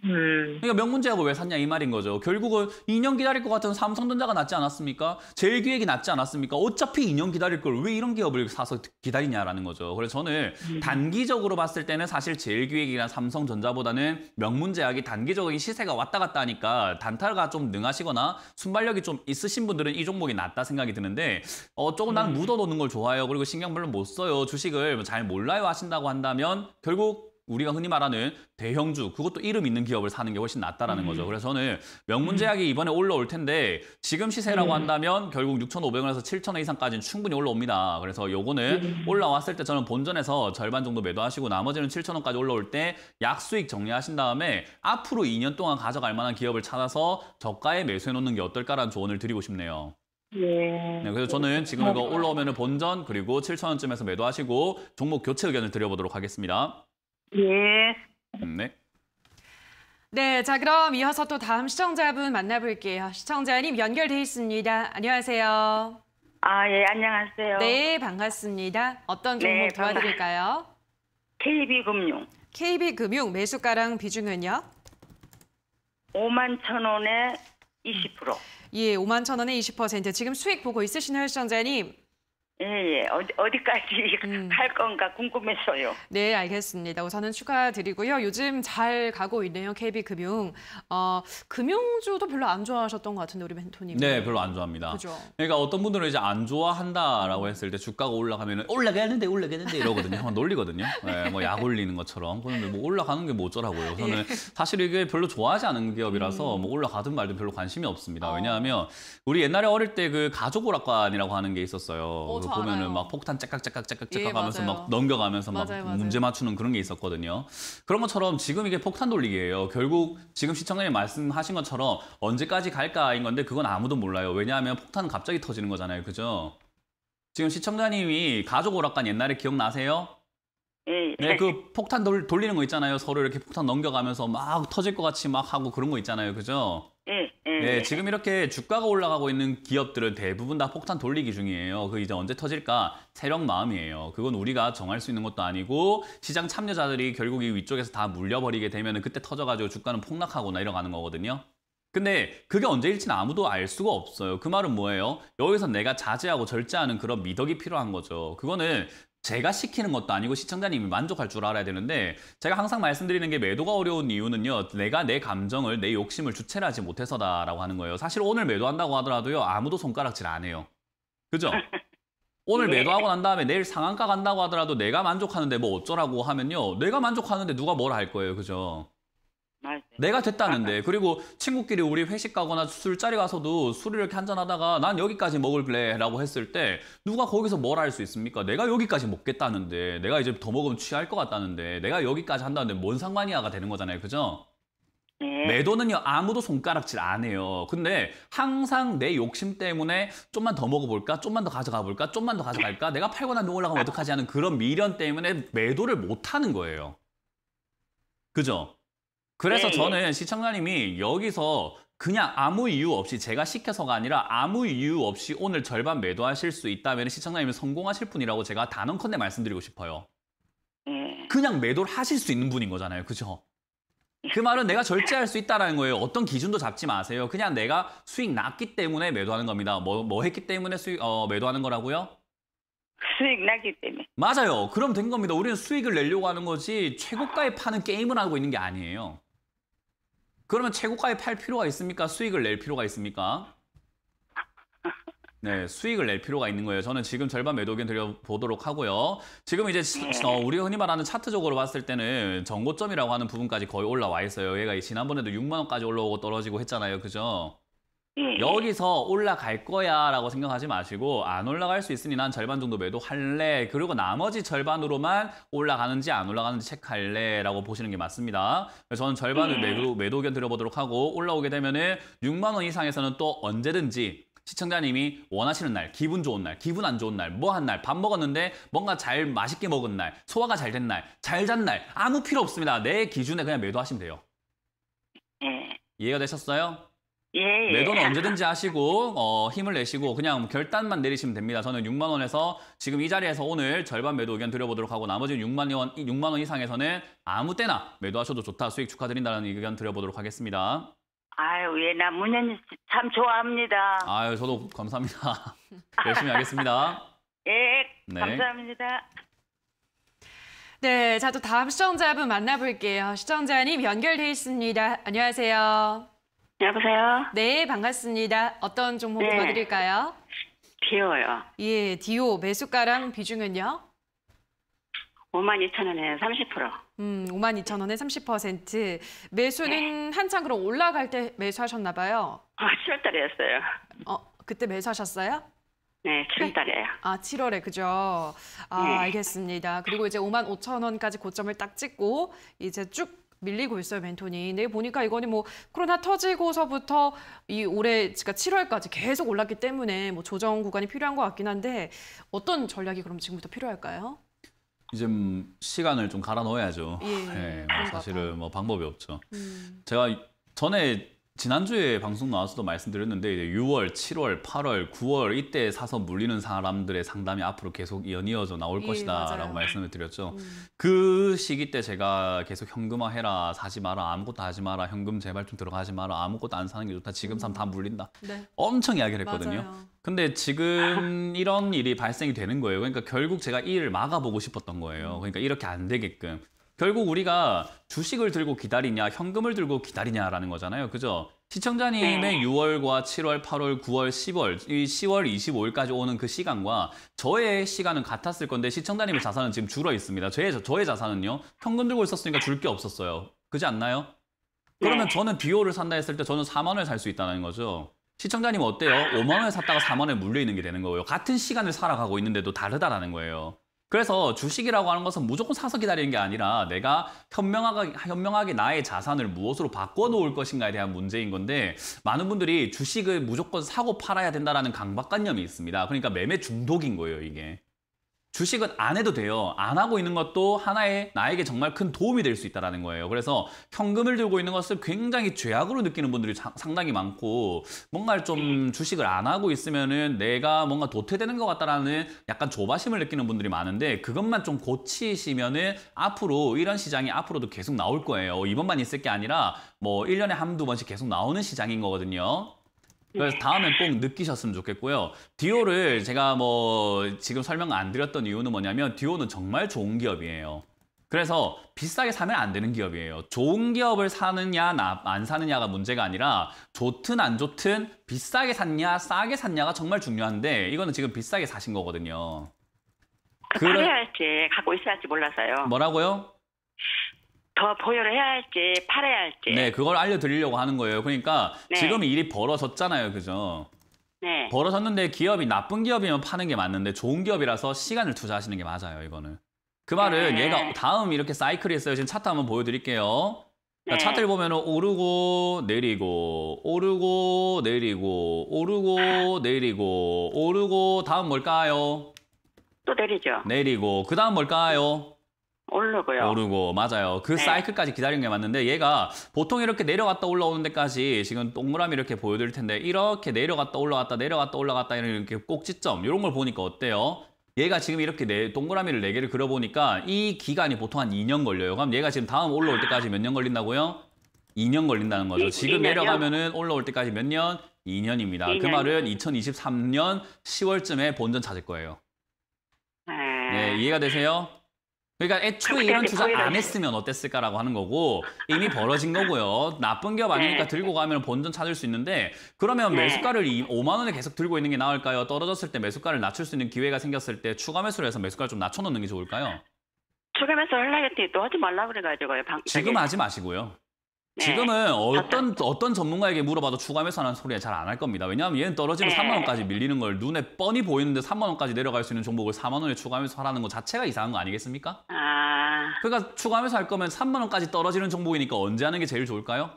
네. 그러니까 명문제하고 왜 샀냐 이 말인 거죠. 결국은 2년 기다릴 것 같은 삼성전자가 낫지 않았습니까? 제일 기획이 낫지 않았습니까? 어차피 2년 기다릴 걸 왜 이런 기업을 사서 기다리냐라는 거죠. 그래서 저는 음. 단기적으로 봤을 때는 사실 제일 기획이나 삼성전자보다는 명문제약이 단기적인 시세가 왔다 갔다 하니까 단타가 좀 능하시거나 순발력이 좀 있으신 분들은 이 종목이 낫다 생각이 드는데 어 조금 난 음. 묻어놓는 걸 좋아해요. 그리고 신경 별로 못 써요. 주식을 잘 몰라요 하신다고 한다면 결국 우리가 흔히 말하는 대형주 그것도 이름 있는 기업을 사는 게 훨씬 낫다라는 음. 거죠. 그래서 저는 명문제약이 이번에 올라올 텐데 지금 시세라고 음. 한다면 결국 6,500원에서 7,000원 이상까지는 충분히 올라옵니다. 그래서 요거는 음. 올라왔을 때 저는 본전에서 절반 정도 매도하시고 나머지는 7,000원까지 올라올 때 약수익 정리하신 다음에 앞으로 2년 동안 가져갈 만한 기업을 찾아서 저가에 매수해 놓는 게 어떨까라는 조언을 드리고 싶네요. 예. 네, 그래서 저는 지금 이거 올라오면 본전 그리고 7,000원쯤에서 매도하시고 종목 교체 의견을 드려보도록 하겠습니다. 예. 네. 네, 자 그럼 이어서 또 다음 시청자분 만나볼게요. 시청자님 연결돼 있습니다. 안녕하세요. 아, 예, 안녕하세요. 네, 반갑습니다. 어떤 종보 네, 도와드릴까요? KB금융. KB금융 매수가랑 비중은요? 5만 천 원에 20%. 음. 예, 5만 천 원에 20%. 지금 수익 보고 있으신나요 시청자님? 예, 예. 어디, 어디까지 <laughs> 음. 갈 건가 궁금했어요 네, 알겠습니다. 우선은 축하드리고요. 요즘 잘 가고 있네요, KB금융. 어, 금융주도 별로 안 좋아하셨던 것 같은데, 우리 멘토님. 네, 별로 안 좋아합니다. 그죠? 그러니까 어떤 분들은 이제 안 좋아한다라고 했을 때 주가가 올라가면 올라가는데, 올라가는데 이러거든요. 막 놀리거든요. 네, 뭐약 올리는 것처럼. 그런데 뭐 올라가는 게 뭐 어쩌라고요. 저는 예. 사실 이게 별로 좋아하지 않은 기업이라서 음. 뭐 올라가든 말든 별로 관심이 없습니다. 어. 왜냐하면 우리 옛날에 어릴 때 그 가족 오락관이라고 하는 게 있었어요. 어, 그 보면은 알아요. 막 폭탄 짝깍짝깍 짝깍짝깍 예, 하면서 맞막 넘겨가면서 막 맞아요, 문제 맞추는 그런 게 있었거든요. 그런 것처럼 지금 이게 폭탄 돌리기예요. 결국 지금 시청자님 말씀하신 것처럼 언제까지 갈까인 건데 그건 아무도 몰라요. 왜냐하면 폭탄 갑자기 터지는 거잖아요. 그죠? 지금 시청자님이 가족 오락관 옛날에 기억나세요? 예, 예. 네, 그 폭탄 돌리는 거 있잖아요. 서로 이렇게 폭탄 넘겨가면서 막 터질 것 같이 막 하고 그런 거 있잖아요. 그죠? 예, 예, 네, 예. 지금 이렇게 주가가 올라가고 있는 기업들은 대부분 다 폭탄 돌리기 중이에요. 그 이제 언제 터질까? 세력 마음이에요. 그건 우리가 정할 수 있는 것도 아니고 시장 참여자들이 결국 이 위쪽에서 다 물려버리게 되면 그때 터져가지고 주가는 폭락하거나 이러가는 거거든요. 근데 그게 언제일지는 아무도 알 수가 없어요. 그 말은 뭐예요? 여기서 내가 자제하고 절제하는 그런 미덕이 필요한 거죠. 그거는 제가 시키는 것도 아니고 시청자님이 만족할 줄 알아야 되는데 제가 항상 말씀드리는 게 매도가 어려운 이유는요. 내가 내 감정을, 내 욕심을 주체를 하지 못해서다라고 하는 거예요. 사실 오늘 매도한다고 하더라도요. 아무도 손가락질 안 해요. 그죠? <laughs> 오늘 네. 매도하고 난 다음에 내일 상한가 간다고 하더라도 내가 만족하는데 뭐 어쩌라고 하면요. 내가 만족하는데 누가 뭘 할 거예요. 그죠? 내가 됐다는데 그리고 친구끼리 우리 회식 가거나 술자리 가서도 술을 이렇게 한잔 하다가 난 여기까지 먹을래라고 했을 때 누가 거기서 뭘 할 수 있습니까? 내가 여기까지 먹겠다는데 내가 이제 더 먹으면 취할 것 같다는데 내가 여기까지 한다는데 뭔 상관이야가 되는 거잖아요, 그죠? 네. 매도는요 아무도 손가락질 안 해요. 근데 항상 내 욕심 때문에 좀만 더 먹어볼까, 좀만 더 가져가 볼까, 좀만 더 가져갈까, 내가 팔거나누 올라가면 어떡하지 하는 그런 미련 때문에 매도를 못 하는 거예요. 그죠? 그래서 예, 저는 시청자님이 여기서 그냥 아무 이유 없이 제가 시켜서가 아니라 아무 이유 없이 오늘 절반 매도하실 수 있다면 시청자님이 성공하실 분이라고 제가 단언컨대 말씀드리고 싶어요. 네. 그냥 매도를 하실 수 있는 분인 거잖아요. 그죠? 그 말은 내가 절제할 수 있다라는 거예요. 어떤 기준도 잡지 마세요. 그냥 내가 수익 났기 때문에 매도하는 겁니다. 뭐, 뭐 했기 때문에 수익, 어, 매도하는 거라고요? 수익 나기 때문에. 맞아요. 그럼 된 겁니다. 우리는 수익을 내려고 하는 거지 최고가에 파는 게임을 하고 있는 게 아니에요. 그러면 최고가에 팔 필요가 있습니까? 수익을 낼 필요가 있습니까? 네, 수익을 낼 필요가 있는 거예요. 저는 지금 절반 매도 의견 드려보도록 하고요. 지금 이제 네. 어, 우리가 흔히 말하는 차트적으로 봤을 때는 정고점이라고 하는 부분까지 거의 올라와 있어요. 얘가 지난번에도 6만 원까지 올라오고 떨어지고 했잖아요. 그죠? 예, 예. 여기서 올라갈 거야라고 생각하지 마시고 안 올라갈 수 있으니 난 절반 정도 매도할래. 그리고 나머지 절반으로만 올라가는지 안 올라가는지 체크할래라고 보시는 게 맞습니다. 저는 절반을 예. 매도, 매도 의견 드려보도록 하고 올라오게 되면 은 6만 원 이상에서는 또 언제든지 시청자님이 원하시는 날, 기분 좋은 날, 기분 안 좋은 날, 뭐 한 날, 밥 먹었는데 뭔가 잘 맛있게 먹은 날, 소화가 잘 된 날, 잘 잔 날, 아무 필요 없습니다. 내 기준에 그냥 매도하시면 돼요. 예. 이해가 되셨어요? 예, 매도는 예. 언제든지 하시고 어, 힘을 내시고 그냥 결단만 내리시면 됩니다. 저는 6만 원에서 지금 이 자리에서 오늘 절반 매도 의견 드려보도록 하고 나머지 6만 원, 6만 원 이상에서는 아무 때나 매도하셔도 좋다. 수익 축하드린다는 의견 드려보도록 하겠습니다. 아유, 예, 나 문현지 참 좋아합니다. 아유, 저도 감사합니다. <laughs> 열심히 하겠습니다. <laughs> 예, 네. 감사합니다. 네, 자 또 다음 시청자분 만나볼게요. 시청자님 연결돼 있습니다. 안녕하세요. 여보세요? 네, 반갑습니다. 어떤 종목 네. 보여드릴까요? 디오요. 예, 디오 매수가랑 비중은요? 52,000원에 30%. 음, 52,000원에 30%. 매수는 네. 한창 그럼 올라갈 때 매수하셨나 봐요. 아, 7월 달이었어요. 어, 그때 매수하셨어요? 네, 7월 달에요. 아, 7월에 그죠? 아, 네. 알겠습니다. 그리고 이제 55,000원까지 고점을 딱 찍고 이제 쭉 밀리고 있어요, 멘톤이내데 보니까 이거는 뭐 코로나 터지고서부터 이 올해 그러니까 7월까지 계속 올랐기 때문에 뭐 조정 구간이 필요한 것 같긴 한데 어떤 전략이 그럼 지금부터 필요할까요? 이제 음, 시간을 좀 갈아 넣어야죠. 예, 네, 뭐 사실은 뭐 방법이 없죠. 음. 제가 전에 지난주에 방송 나와서도 말씀드렸는데 이제 6월, 7월, 8월, 9월 이때 사서 물리는 사람들의 상담이 앞으로 계속 연이어져 나올 예, 것이다 맞아요. 라고 말씀을 드렸죠. 음. 그 시기 때 제가 계속 현금화 해라, 사지 마라, 아무것도 하지 마라, 현금 제발 좀 들어가지 마라, 아무것도 안 사는 게 좋다, 지금 사면 다 음. 물린다. 네. 엄청 이야기를 했거든요. 맞아요. 근데 지금 이런 일이 발생이 되는 거예요. 그러니까 결국 제가 이 일을 막아보고 싶었던 거예요. 음. 그러니까 이렇게 안 되게끔. 결국 우리가 주식을 들고 기다리냐, 현금을 들고 기다리냐라는 거잖아요. 그죠? 시청자님의 네. 6월과 7월, 8월, 9월, 10월, 10월 25일까지 오는 그 시간과 저의 시간은 같았을 건데 시청자님의 자산은 지금 줄어 있습니다. 저의, 저의 자산은요. 현금 들고 있었으니까 줄 게 없었어요. 그지 않나요? 그러면 네. 저는 비오를 산다 했을 때 저는 4만 원을 살 수 있다는 거죠. 시청자님 어때요? 5만 원에 샀다가 4만 원에 물려 있는 게 되는 거예요. 같은 시간을 살아가고 있는데도 다르다라는 거예요. 그래서 주식이라고 하는 것은 무조건 사서 기다리는 게 아니라 내가 현명하게, 현명하게 나의 자산을 무엇으로 바꿔놓을 것인가에 대한 문제인 건데 많은 분들이 주식을 무조건 사고 팔아야 된다라는 강박관념이 있습니다. 그러니까 매매 중독인 거예요, 이게. 주식은 안 해도 돼요. 안 하고 있는 것도 하나의 나에게 정말 큰 도움이 될 수 있다는 거예요. 그래서 현금을 들고 있는 것을 굉장히 죄악으로 느끼는 분들이 상당히 많고 뭔가 좀 주식을 안 하고 있으면은 내가 뭔가 도태되는 것 같다라는 약간 조바심을 느끼는 분들이 많은데 그것만 좀 고치시면은 앞으로 이런 시장이 앞으로도 계속 나올 거예요. 이번만 있을 게 아니라 뭐1년에 한두 번씩 계속 나오는 시장인 거거든요. 그래서 다음엔 꼭 느끼셨으면 좋겠고요. 디오를 제가 뭐 지금 설명 안 드렸던 이유는 뭐냐면 디오는 정말 좋은 기업이에요. 그래서 비싸게 사면 안 되는 기업이에요. 좋은 기업을 사느냐 안 사느냐가 문제가 아니라 좋든 안 좋든 비싸게 샀냐 싸게 샀냐가 정말 중요한데 이거는 지금 비싸게 사신 거거든요. 그 그런... 팔아야 할지 갖고 있어야 할지 몰라서요. 뭐라고요? 더 보유를 해야 할지 팔아야 할지. 네, 그걸 알려드리려고 하는 거예요. 그러니까 네. 지금 일이 벌어졌잖아요, 그죠? 네. 벌어졌는데 기업이 나쁜 기업이면 파는 게 맞는데 좋은 기업이라서 시간을 투자하시는 게 맞아요, 이거는. 그 말은 네. 얘가 다음 이렇게 사이클이 있어요. 지금 차트 한번 보여드릴게요. 그러니까 네. 차트를 보면 오르고 내리고 오르고 내리고 오르고 아. 내리고 오르고 다음 뭘까요? 또 내리죠. 내리고 그 다음 뭘까요? 오르고요. 오르고 맞아요. 그 네. 사이클까지 기다리는게 맞는데 얘가 보통 이렇게 내려갔다 올라오는 데까지 지금 동그라미 이렇게 보여드릴 텐데 이렇게 내려갔다 올라갔다 내려갔다 올라갔다 이렇게 꼭지점 이런 걸 보니까 어때요? 얘가 지금 이렇게 네, 동그라미를 네개를 그려보니까 이 기간이 보통 한 2년 걸려요. 그럼 얘가 지금 다음 올라올 때까지 몇 년 걸린다고요? 2년 걸린다는 거죠. 지금 2년이요? 내려가면은 올라올 때까지 몇 년? 2년입니다. 2년. 그 말은 2023년 10월쯤에 본전 찾을 거예요. 네, 네 이해가 되세요? 그러니까 애초에 이런 투자 안 했으면 어땠을까라고 하는 거고 이미 벌어진 거고요. 나쁜 기업 아니니까 네. 들고 가면 본전 찾을 수 있는데 그러면 네. 매수가를 5만 원에 계속 들고 있는 게 나을까요? 떨어졌을 때 매수가를 낮출 수 있는 기회가 생겼을 때 추가 매수를 해서 매수가를 좀 낮춰놓는 게 좋을까요? 추가 매수 하려고 했더니 또 하지 말라 그래가지고요. 방, 지금 하지 마시고요. 네. 지금은 어떤 어떤 전문가에게 물어봐도 추가 매수하는 소리 잘안 할 겁니다. 왜냐하면 얘는 떨어지면 네. 3만 원까지 밀리는 걸 눈에 뻔히 보이는데 3만 원까지 내려갈 수 있는 종목을 4만 원에 추가 매수하라는 것 자체가 이상한 거 아니겠습니까? 아... 그러니까 추가 매수할 거면 3만 원까지 떨어지는 종목이니까 언제 하는 게 제일 좋을까요?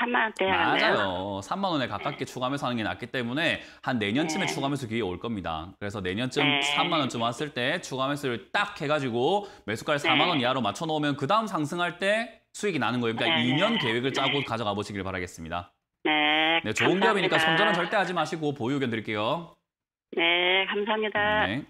3만 원대 맞아요. 3만 원에 가깝게 네. 추가하면서 하는 게 낫기 때문에 한 내년쯤에 네. 추가매수 기회 올 겁니다. 그래서 내년쯤 네. 3만 원쯤 왔을 때 추가매수를 딱 해가지고 매수가를 4만 원 이하로 맞춰놓으면 그 다음 상승할 때 수익이 나는 거예요. 그러니까 2년 계획을 짜고 가져가 보시길 바라겠습니다. 네. 네, 좋은 감사합니다. 기업이니까 손절은 절대 하지 마시고 보유 의견 드릴게요. 네, 감사합니다. 네.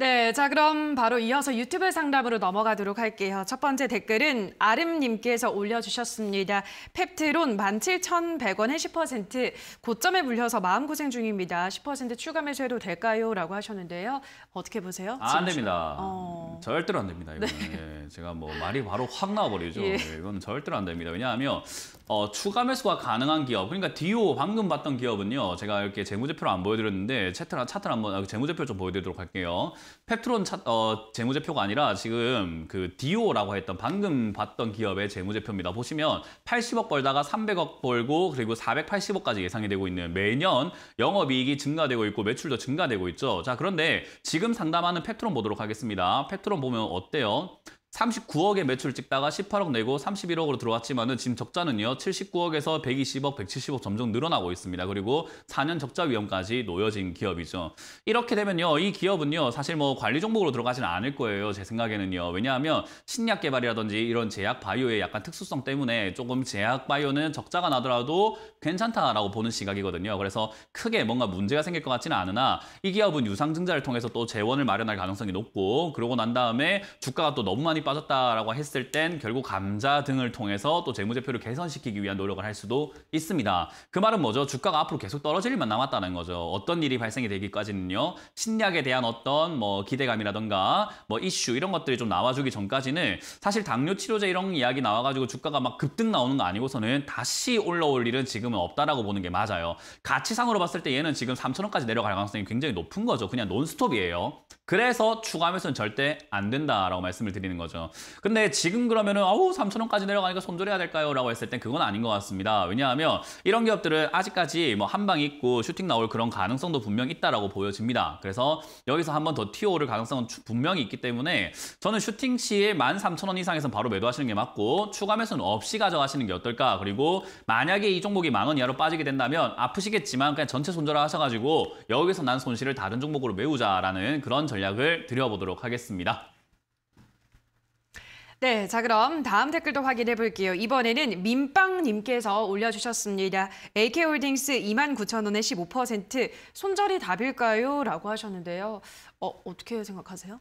네, 자 그럼 바로 이어서 유튜브 상담으로 넘어가도록 할게요. 첫 번째 댓글은 아름님께서 올려주셨습니다. 펩트론 17,100원에 10% 고점에 물려서 마음고생 중입니다. 10% 추가 매수해도 될까요? 라고 하셨는데요. 어떻게 보세요? 아, 안 됩니다. 어... 절대로 안 됩니다. 이거는. 네. 예, 제가 뭐 말이 바로 확 나와버리죠. 예. 예, 이건 절대로 안 됩니다. 왜냐하면 어, 추가 매수가 가능한 기업, 그러니까 디오 방금 봤던 기업은요. 제가 이렇게 재무제표를 안 보여드렸는데 채트를 차트를 한번 아, 재무제표를 좀 보여드리도록 할게요. 페트론 차, 어, 재무제표가 아니라 지금 그 디오라고 했던 방금 봤던 기업의 재무제표입니다. 보시면 80억 벌다가 300억 벌고 그리고 480억까지 예상이 되고 있는 매년 영업이익이 증가되고 있고 매출도 증가되고 있죠. 자 그런데 지금 상담하는 페트론 보도록 하겠습니다. 페트론 보면 어때요? 39억의 매출 을 찍다가 18억 내고 31억으로 들어왔지만은 지금 적자는요 79억에서 120억, 170억 점점 늘어나고 있습니다. 그리고 4년 적자 위험까지 놓여진 기업이죠. 이렇게 되면요 이 기업은요 사실 뭐 관리 종목으로 들어가지는 않을 거예요 제 생각에는요 왜냐하면 신약 개발이라든지 이런 제약 바이오의 약간 특수성 때문에 조금 제약 바이오는 적자가 나더라도 괜찮다라고 보는 시각이거든요. 그래서 크게 뭔가 문제가 생길 것 같지는 않으나 이 기업은 유상증자를 통해서 또 재원을 마련할 가능성이 높고 그러고 난 다음에 주가가 또 너무 많이 빠졌다라고 했을 땐 결국 감자 등을 통해서 또 재무제표를 개선시키기 위한 노력을 할 수도 있습니다. 그 말은 뭐죠? 주가가 앞으로 계속 떨어질 일만 남았다는 거죠. 어떤 일이 발생이 되기까지는요. 신약에 대한 어떤 뭐 기대감이라던가 뭐 이슈 이런 것들이 좀 나와주기 전까지는 사실 당뇨 치료제 이런 이야기 나와가지고 주가가 막 급등 나오는 거 아니고서는 다시 올라올 일은 지금은 없다라고 보는 게 맞아요. 가치상으로 봤을 때 얘는 지금 3천원까지 내려갈 가능성이 굉장히 높은 거죠. 그냥 논스톱이에요. 그래서 추가하면서는 절대 안 된다라고 말씀을 드리는 거죠. 거죠. 근데 지금 그러면은 아우 3 0 원까지 내려가니까 손절해야 될까요? 라고 했을 땐 그건 아닌 것 같습니다. 왜냐하면 이런 기업들은 아직까지 뭐 한 방 있고 슈팅 나올 그런 가능성도 분명 있다라고 보여집니다. 그래서 여기서 한 번 더 튀어오를 가능성은 분명히 있기 때문에 저는 슈팅 시에 13,000원 이상에서 바로 매도하시는 게 맞고 추가 매수는 없이 가져가시는 게 어떨까? 그리고 만약에 이 종목이 만 원 이하로 빠지게 된다면 아프시겠지만 그냥 전체 손절을 하셔가지고 여기서 난 손실을 다른 종목으로 메우자라는 그런 전략을 드려보도록 하겠습니다. 네, 자 그럼 다음 댓글도 확인해 볼게요. 이번에는 민빵님께서 올려주셨습니다. AK홀딩스 2 9 0 0 0원의15% 손절이 답일까요? 라고 하셨는데요. 어, 어떻게 생각하세요?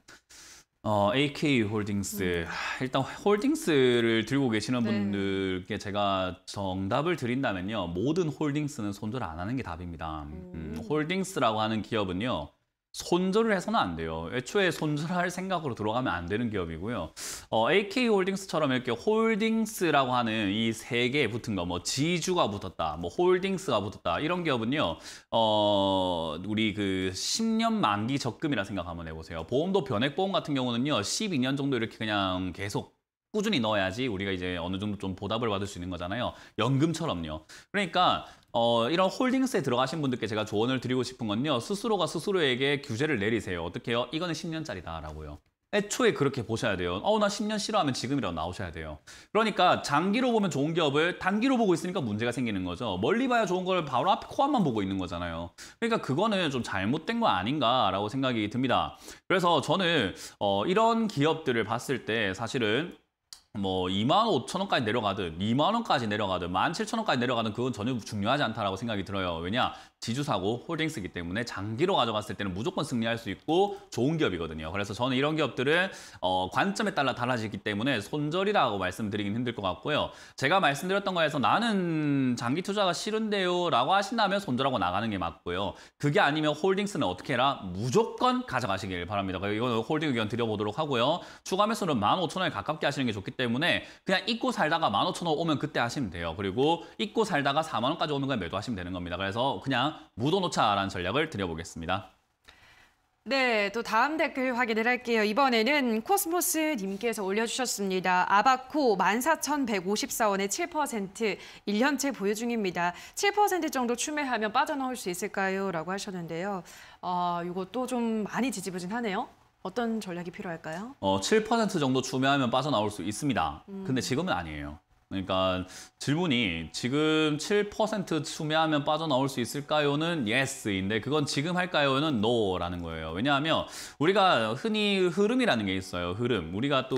어, AK 홀딩스. 음. 일단 홀딩스를 들고 계시는 네. 분들께 제가 정답을 드린다면요. 모든 홀딩스는 손절 안 하는 게 답입니다. 음. 음, 홀딩스라고 하는 기업은요. 손절을 해서는 안 돼요. 애초에 손절할 생각으로 들어가면 안 되는 기업이고요. 어, AK홀딩스처럼 이렇게 홀딩스라고 하는 이 세 개 붙은 거, 뭐 지주가 붙었다, 뭐 홀딩스가 붙었다 이런 기업은요. 어, 우리 그 10년 만기 적금이라 생각 한번 해보세요. 보험도 변액보험 같은 경우는요. 12년 정도 이렇게 그냥 계속 꾸준히 넣어야지 우리가 이제 어느 정도 좀 보답을 받을 수 있는 거잖아요. 연금처럼요. 그러니까 어, 이런 홀딩스에 들어가신 분들께 제가 조언을 드리고 싶은 건요. 스스로가 스스로에게 규제를 내리세요. 어떻게 해요? 이거는 10년짜리다라고요. 애초에 그렇게 보셔야 돼요. 어, 나 10년 싫어하면 지금이라도 나오셔야 돼요. 그러니까 장기로 보면 좋은 기업을 단기로 보고 있으니까 문제가 생기는 거죠. 멀리 봐야 좋은 걸 바로 앞에 코앞만 보고 있는 거잖아요. 그러니까 그거는 좀 잘못된 거 아닌가라고 생각이 듭니다. 그래서 저는 어, 이런 기업들을 봤을 때 사실은 뭐 2만 5천 원까지 내려가든 2만 원까지 내려가든 1만 7천 원까지 내려가든 그건 전혀 중요하지 않다라고 생각이 들어요. 왜냐? 지주사고 홀딩스기 때문에 장기로 가져갔을 때는 무조건 승리할 수 있고 좋은 기업이거든요. 그래서 저는 이런 기업들은 어, 관점에 따라 달라지기 때문에 손절이라고 말씀드리긴 힘들 것 같고요. 제가 말씀드렸던 거에서 나는 장기 투자가 싫은데요 라고 하신다면 손절하고 나가는 게 맞고요. 그게 아니면 홀딩스는 어떻게 해라? 무조건 가져가시길 바랍니다. 이거는 홀딩 의견 드려보도록 하고요. 추가 매수는 15,000원에 가깝게 하시는 게 좋기 때문에 때문에 그냥 잊고 살다가 만 오천 원 오면 그때 하시면 돼요. 그리고 잊고 살다가 사만 원까지 오면 그냥 매도하시면 되는 겁니다. 그래서 그냥 묻어놓자라는 전략을 드려보겠습니다. 네, 또 다음 댓글 확인을 할게요. 이번에는 코스모스 님께서 올려주셨습니다. 아바코 14,154원에 7% 1년째 보유 중입니다. 7% 정도 추매하면 빠져나올 수 있을까요? 라고 하셨는데요. 어, 이것도 좀 많이 지지부진하네요. 어떤 전략이 필요할까요? 어, 7% 정도 주매하면 빠져나올 수 있습니다. 음. 근데 지금은 아니에요. 그러니까 질문이 지금 7% 수매하면 빠져나올 수 있을까요는 yes인데 그건 지금 할까요는 no라는 거예요. 왜냐하면 우리가 흔히 흐름이라는 게 있어요. 흐름. 우리가 또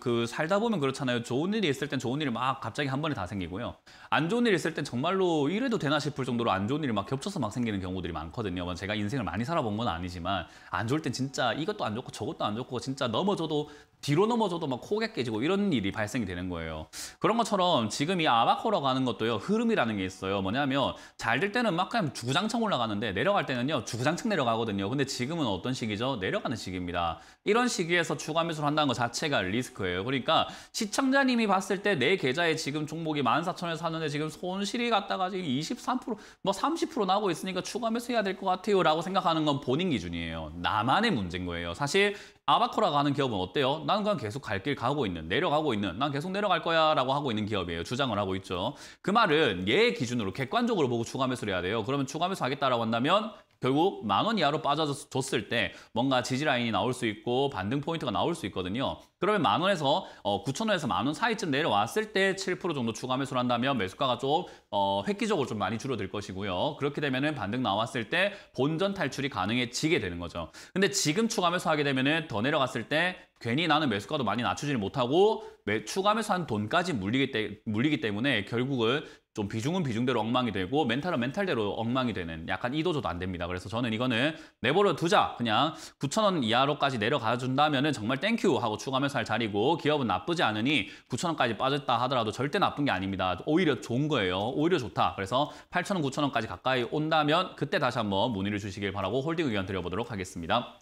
그 살다 보면 그렇잖아요. 좋은 일이 있을 땐 좋은 일이 막 갑자기 한 번에 다 생기고요. 안 좋은 일 있을 땐 정말로 이래도 되나 싶을 정도로 안 좋은 일이 막 겹쳐서 막 생기는 경우들이 많거든요. 뭐 제가 인생을 많이 살아본 건 아니지만 안 좋을 땐 진짜 이것도 안 좋고 저것도 안 좋고 진짜 넘어져도 뒤로 넘어져도 막 코가 깨지고 이런 일이 발생이 되는 거예요. 그런 것처럼 지금 이 아바코라고 하는 것도요. 흐름이라는 게 있어요. 뭐냐면 잘 될 때는 막 그냥 주구장창 올라가는데 내려갈 때는요. 주구장창 내려가거든요. 근데 지금은 어떤 시기죠? 내려가는 시기입니다. 이런 시기에서 추가 매수를 한다는 것 자체가 리스크예요. 그러니까 시청자님이 봤을 때 내 계좌에 지금 종목이 14,000에서 한 나왔는데 지금 손실이 갔다가 지금 23%, 뭐 30% 나오고 있으니까 추가 매수해야 될 것 같아요 라고 생각하는 건 본인 기준이에요. 나만의 문제인 거예요. 사실 아바코라가는 기업은 어때요? 난 그냥 계속 갈 길 가고 있는, 내려가고 있는, 난 계속 내려갈 거야 라고 하고 있는 기업이에요. 주장을 하고 있죠. 그 말은 얘 예 기준으로 객관적으로 보고 추가 매수를 해야 돼요. 그러면 추가 매수 하겠다라고 한다면 결국 만 원 이하로 빠져줬을 때 뭔가 지지라인이 나올 수 있고 반등 포인트가 나올 수 있거든요. 그러면 어, 만 원에서 어, 9천 원에서 만 원 사이쯤 내려왔을 때 7% 정도 추가 매수를 한다면 매수가가 좀 어, 획기적으로 좀 많이 줄어들 것이고요. 그렇게 되면은 반등 나왔을 때 본전 탈출이 가능해지게 되는 거죠. 근데 지금 추가 매수하게 되면은 더 내려갔을 때 괜히 나는 매수가도 많이 낮추지 못하고 매, 추가 매수한 돈까지 물리기, 때, 물리기 때문에 결국은 좀 비중은 비중대로 엉망이 되고 멘탈은 멘탈대로 엉망이 되는 약간 이도저도 안 됩니다. 그래서 저는 이거는 내버려 두자 그냥 9천원 이하로까지 내려가 준다면 은 정말 땡큐 하고 추가 매수할 자리고 기업은 나쁘지 않으니 9천원까지 빠졌다 하더라도 절대 나쁜 게 아닙니다. 오히려 좋은 거예요. 오히려 좋다. 그래서 8천원 9천원까지 가까이 온다면 그때 다시 한번 문의를 주시길 바라고 홀딩 의견 드려보도록 하겠습니다.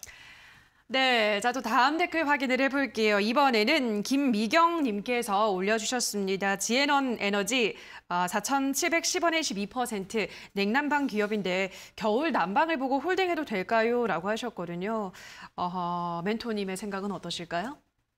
네, 자 또 다음 댓글 확인을 해볼게요. 이번에는 김미경 님께서 올려주셨습니다. 지앤원 에너지 아, 4,710원에 12% 냉난방 기업인데 겨울 난방을 보고 홀딩해도 될까요? 라고 하셨거든요. 어허, 멘토님의 생각은 어떠실까요?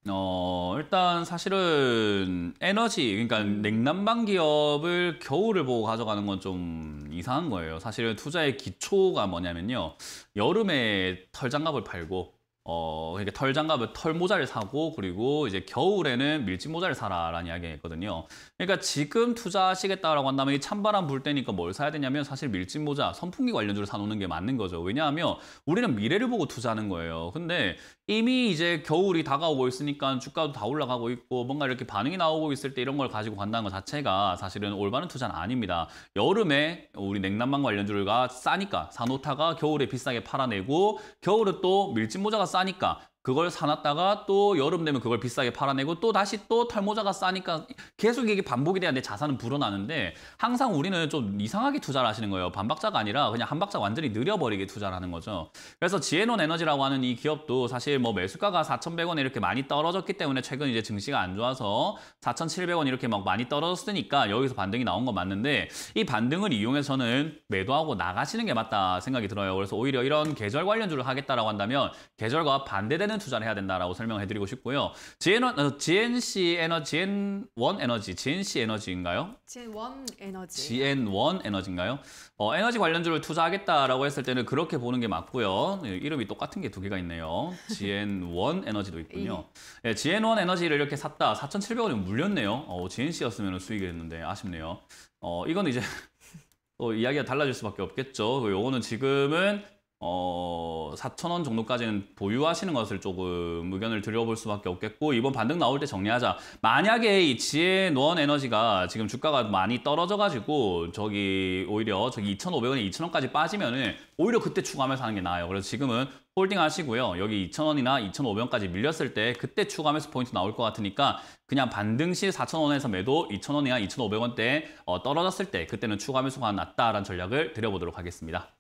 어, 일단 사실은 에너지, 그러니까 음. 냉난방 기업을 겨울을 보고 가져가는 건 좀 이상한 거예요. 사실은 투자의 기초가 뭐냐면요. 여름에 털장갑을 팔고 어, 그러니까 털 장갑을 털 모자를 사고 그리고 이제 겨울에는 밀짚 모자를 사라라는 이야기가 있거든요. 그러니까 지금 투자하시겠다라고 한다면 이 찬바람 불 때니까 뭘 사야 되냐면 사실 밀짚 모자, 선풍기 관련주를 사놓는 게 맞는 거죠. 왜냐하면 우리는 미래를 보고 투자하는 거예요. 근데 이미 이제 겨울이 다가오고 있으니까 주가도 다 올라가고 있고 뭔가 이렇게 반응이 나오고 있을 때 이런 걸 가지고 간다는 것 자체가 사실은 올바른 투자는 아닙니다. 여름에 우리 냉난방 관련주가 싸니까 사놓다가 겨울에 비싸게 팔아내고 겨울에 또 밀짚 모자가 싸 싸니까 그걸 사놨다가 또 여름 되면 그걸 비싸게 팔아내고 또 다시 또 털모자가 싸니까 계속 이게 반복이 돼야 내 자산은 불어나는데 항상 우리는 좀 이상하게 투자를 하시는 거예요. 반박자가 아니라 그냥 한 박자 완전히 느려버리게 투자를 하는 거죠. 그래서 지에논 에너지라고 하는 이 기업도 사실 뭐 매수가가 4,100원에 이렇게 많이 떨어졌기 때문에 최근 이제 증시가 안 좋아서 4,700원 이렇게 막 많이 떨어졌으니까 여기서 반등이 나온 건 맞는데 이 반등을 이용해서는 매도하고 나가시는 게 맞다 생각이 들어요. 그래서 오히려 이런 계절 관련주를 하겠다라고 한다면 계절과 반대되는 있는 투자를 해야 된다라고 설명해드리고 싶고요. GN, GNC 어, 에너지, GN1 에너지, GNC 에너지인가요? GN1 에너지. GN1 에너지인가요? 어, 에너지 관련주를 투자하겠다라고 했을 때는 그렇게 보는 게 맞고요. 예, 이름이 똑같은 게 두 개가 있네요. GN1 에너지도 있군요. 예, GN1 예, 에너지를 이렇게 샀다. 4,700원이면 물렸네요. 어, GNC였으면 수익이었는데 아쉽네요. 어, 이건 이제 <laughs> 또 이야기가 달라질 수밖에 없겠죠. 그 요거는 지금은 어, 4천원 정도까지는 보유하시는 것을 조금 의견을 드려볼 수밖에 없겠고 이번 반등 나올 때 정리하자. 만약에 이 지혜 노원 에너지가 지금 주가가 많이 떨어져가지고 저기 오히려 저기 2,500원에 2,000원까지 빠지면은 오히려 그때 추가하면서 하는 게 나아요. 그래서 지금은 홀딩 하시고요. 여기 2,000원이나 2,500원까지 밀렸을 때 그때 추가하면서 포인트 나올 것 같으니까 그냥 반등 시 4,000원에서 매도 2,000원이나 2,500원대에 어, 떨어졌을 때 그때는 추가하면서가 낫다라는 전략을 드려보도록 하겠습니다.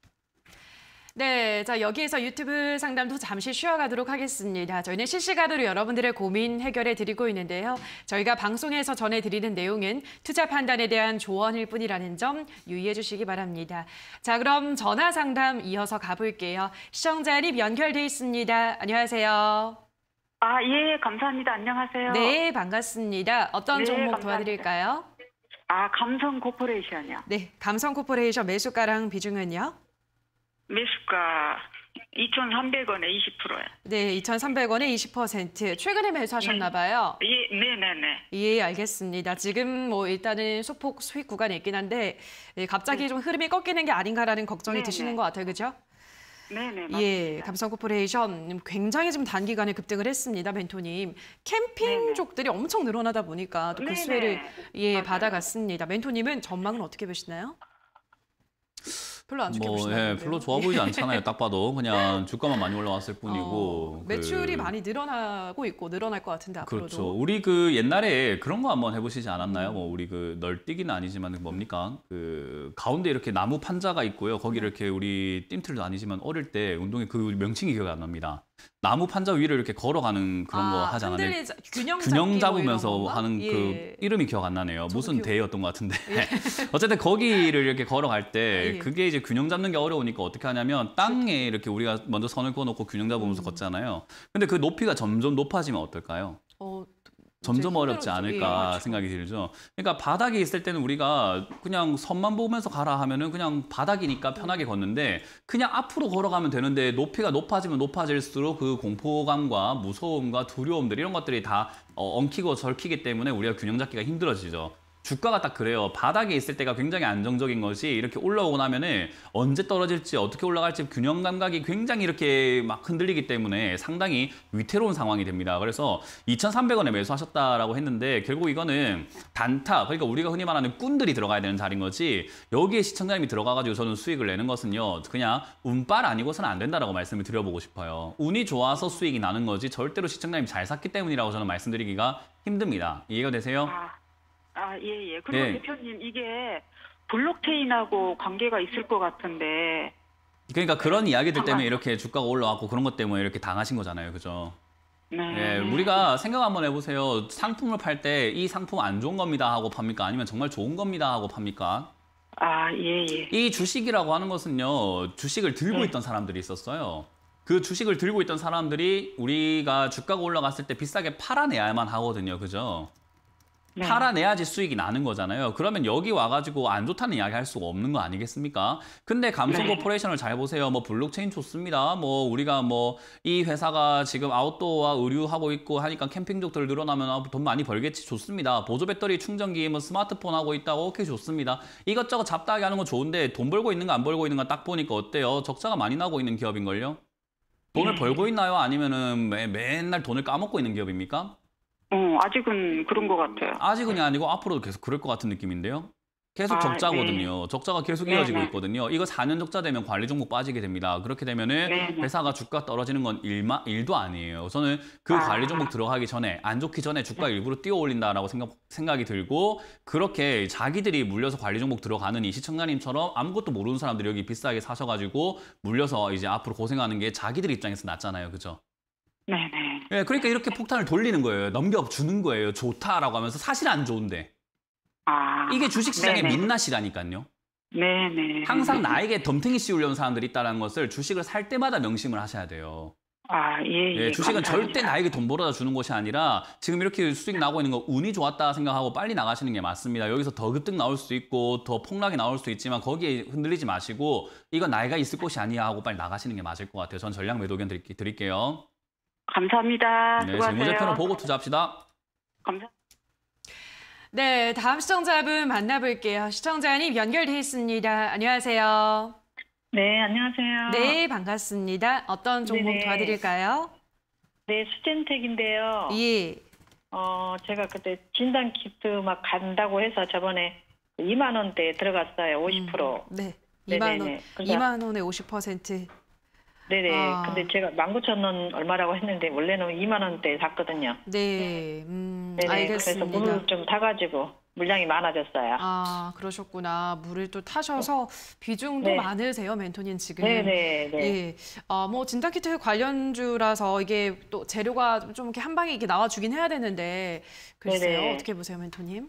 네, 자 여기에서 유튜브 상담도 잠시 쉬어가도록 하겠습니다. 저희는 실시간으로 여러분들의 고민 해결해 드리고 있는데요. 저희가 방송에서 전해드리는 내용은 투자 판단에 대한 조언일 뿐이라는 점 유의해 주시기 바랍니다. 자, 그럼 전화 상담 이어서 가볼게요. 시청자님 연결돼 있습니다. 안녕하세요. 아, 예, 감사합니다. 안녕하세요. 네, 반갑습니다. 어떤 네, 종목 감사합니다. 도와드릴까요? 아, 감성 코퍼레이션이요. 네, 감성 코퍼레이션 매수가랑 비중은요? 매수가 2,300원에 20%요. 네, 2,300원에 20%. 최근에 매수하셨나 봐요. 예, 네, 네, 네. 예, 알겠습니다. 지금 뭐 일단은 소폭 수익 구간이 있긴 한데 예, 갑자기 네. 좀 흐름이 꺾이는 게 아닌가라는 걱정이 네, 드시는 네. 것 같아요. 그죠? 네, 네, 예, 감성코퍼레이션 음, 굉장히 좀 단기간에 급등을 했습니다, 멘토님. 캠핑족들이 네, 네. 엄청 늘어나다 보니까 또그 수혜를 예 맞아요. 받아갔습니다. 멘토님은 전망은 어떻게 보시나요? 별로 안 좋게 뭐, 보시나요? 예, 별로 좋아 보이지 않잖아요. 딱 봐도 그냥 네. 주가만 많이 올라왔을 뿐이고 어, 매출이 그... 많이 늘어나고 있고 늘어날 것 같은데 앞으로도 그렇죠. 우리 그 옛날에 그런 거 한번 해보시지 않았나요? 음. 뭐 우리 그 널뛰기는 아니지만 그 뭡니까 그 가운데 이렇게 나무 판자가 있고요. 거기 네. 이렇게 우리 띠틀도 아니지만 어릴 때운동에그 명칭이 기억 이안 납니다. 나무 판자 위를 이렇게 걸어가는 그런 아, 거 하잖아요. 흔들리자, 네. 균형, 균형 뭐 잡으면서 뭐 하는 그 예. 그 이름이 기억 안 나네요. 무슨 대였던 것 같은데. 예. <laughs> 어쨌든 거기를 이렇게 걸어갈 때 아, 예. 그게 이제 균형 잡는 게 어려우니까 어떻게 하냐면 땅에 이렇게 우리가 먼저 선을 그어놓고 균형 잡으면서 음. 걷잖아요. 근데 그 높이가 점점 높아지면 어떨까요? 어, 점점 어렵지 않을까 예, 생각이 들죠. 그러니까 바닥에 있을 때는 우리가 그냥 선만 보면서 가라 하면은 그냥 바닥이니까 편하게 걷는데 그냥 앞으로 걸어가면 되는데 높이가 높아지면 높아질수록 그 공포감과 무서움과 두려움들 이런 것들이 다 어, 엉키고 절키기 때문에 우리가 균형 잡기가 힘들어지죠. 주가가 딱 그래요. 바닥에 있을 때가 굉장히 안정적인 것이 이렇게 올라오고 나면은 언제 떨어질지 어떻게 올라갈지 균형 감각이 굉장히 이렇게 막 흔들리기 때문에 상당히 위태로운 상황이 됩니다. 그래서 2,300원에 매수하셨다라고 했는데 결국 이거는 단타 그러니까 우리가 흔히 말하는 꾼들이 들어가야 되는 자리인 거지 여기에 시청자님이 들어가가지고 저는 수익을 내는 것은요 그냥 운빨 아니고서는 안 된다라고 말씀을 드려보고 싶어요. 운이 좋아서 수익이 나는 거지 절대로 시청자님이 잘 샀기 때문이라고 저는 말씀드리기가 힘듭니다. 이해가 되세요? 아, 아, 예, 예. 그리고 네. 대표님, 이게 블록체인하고 관계가 있을 것 같은데. 그러니까 그런 이야기들 때문에 이렇게 주가가 올라왔고 그런 것 때문에 이렇게 당하신 거잖아요. 그죠? 네. 네. 우리가 생각 한번 해보세요. 상품을 팔 때 이 상품 안 좋은 겁니다 하고 팝니까? 아니면 정말 좋은 겁니다 하고 팝니까? 아, 예, 예. 이 주식이라고 하는 것은요, 주식을 들고 예. 있던 사람들이 있었어요. 그 주식을 들고 있던 사람들이 우리가 주가가 올라갔을 때 비싸게 팔아내야만 하거든요. 그죠? 네. 팔아내야지 수익이 나는 거잖아요. 그러면 여기 와가지고 안 좋다는 이야기 할 수가 없는 거 아니겠습니까? 근데 감성 코퍼레이션을 네. 잘 보세요. 뭐 블록체인 좋습니다. 뭐 우리가 뭐 이 회사가 지금 아웃도어와 의류하고 있고 하니까 캠핑족들 늘어나면 돈 많이 벌겠지 좋습니다. 보조배터리 충전기 뭐 스마트폰 하고 있다고 오케이 좋습니다. 이것저것 잡다하게 하는 건 좋은데 돈 벌고 있는 거 안 벌고 있는 거 딱 보니까 어때요? 적자가 많이 나고 있는 기업인걸요? 돈을 음. 벌고 있나요? 아니면은 매, 맨날 돈을 까먹고 있는 기업입니까? 어, 아직은 그런 것 같아요. 아직은이 아니고 앞으로도 계속 그럴 것 같은 느낌인데요. 계속 아, 적자거든요. 네. 적자가 계속 이어지고 네네. 네. 있거든요. 이거 4년 적자 되면 관리 종목 빠지게 됩니다. 그렇게 되면은 네네. 네. 회사가 주가 떨어지는 건 일마, 일도 아니에요. 저는 그 아. 관리 종목 들어가기 전에 안 좋기 전에 주가 네. 일부러 뛰어 올린다라고 생각, 생각이 들고 그렇게 자기들이 물려서 관리 종목 들어가는 이 시청자님처럼 아무것도 모르는 사람들이 여기 비싸게 사셔가지고 물려서 이제 앞으로 고생하는 게 자기들 입장에서 낫잖아요. 그죠? 네네. 네, 그러니까 이렇게 폭탄을 돌리는 거예요. 넘겨주는 거예요. 좋다라고 하면서 사실 안 좋은데. 아, 이게 주식시장의 네네. 민낯이라니까요. 네네. 항상 네. 나에게 덤탱이 씌우려는 사람들이 있다는 것을 주식을 살 때마다 명심을 하셔야 돼요. 아, 예, 예. 예 주식은 감사합니다. 절대 나에게 돈 벌어다 주는 것이 아니라 지금 이렇게 수익 나고 있는 거 운이 좋았다 생각하고 빨리 나가시는 게 맞습니다. 여기서 더 급등 나올 수 있고 더 폭락이 나올 수 있지만 거기에 흔들리지 마시고 이건 나이가 있을 것이 아니야 하고 빨리 나가시는 게 맞을 것 같아요. 전 전략 매도 의견 드릴게요. 감사합니다. 네, 재무제표는 보고 투자합시다. 감사. 합니다 네, 다음 시청자분 만나볼게요. 시청자님 연결돼 있습니다. 안녕하세요. 네, 안녕하세요. 네, 반갑습니다. 어떤 종목 네네. 도와드릴까요? 네, 수젠텍인데요. 예. 어, 제가 그때 진단 키트 막 간다고 해서 저번에 2만 원대 들어갔어요. 50%. 음, 네. 2만 원. 2만 그러니까 원에 50%. 네네. 아. 근데 제가 19,000원 얼마라고 했는데 원래는 2만 원대 샀거든요. 네. 네. 음, 네네. 알겠습니다. 그래서 물을 좀 타가지고 물량이 많아졌어요. 아 그러셨구나. 물을 또 타셔서 어. 비중도 네. 많으세요, 멘토님 지금. 네네네. 예. 아뭐 어, 진단키트 관련주라서 이게 또 재료가 좀 이렇게 한 방에 이렇게 나와주긴 해야 되는데 글쎄요 네네. 어떻게 보세요, 멘토님?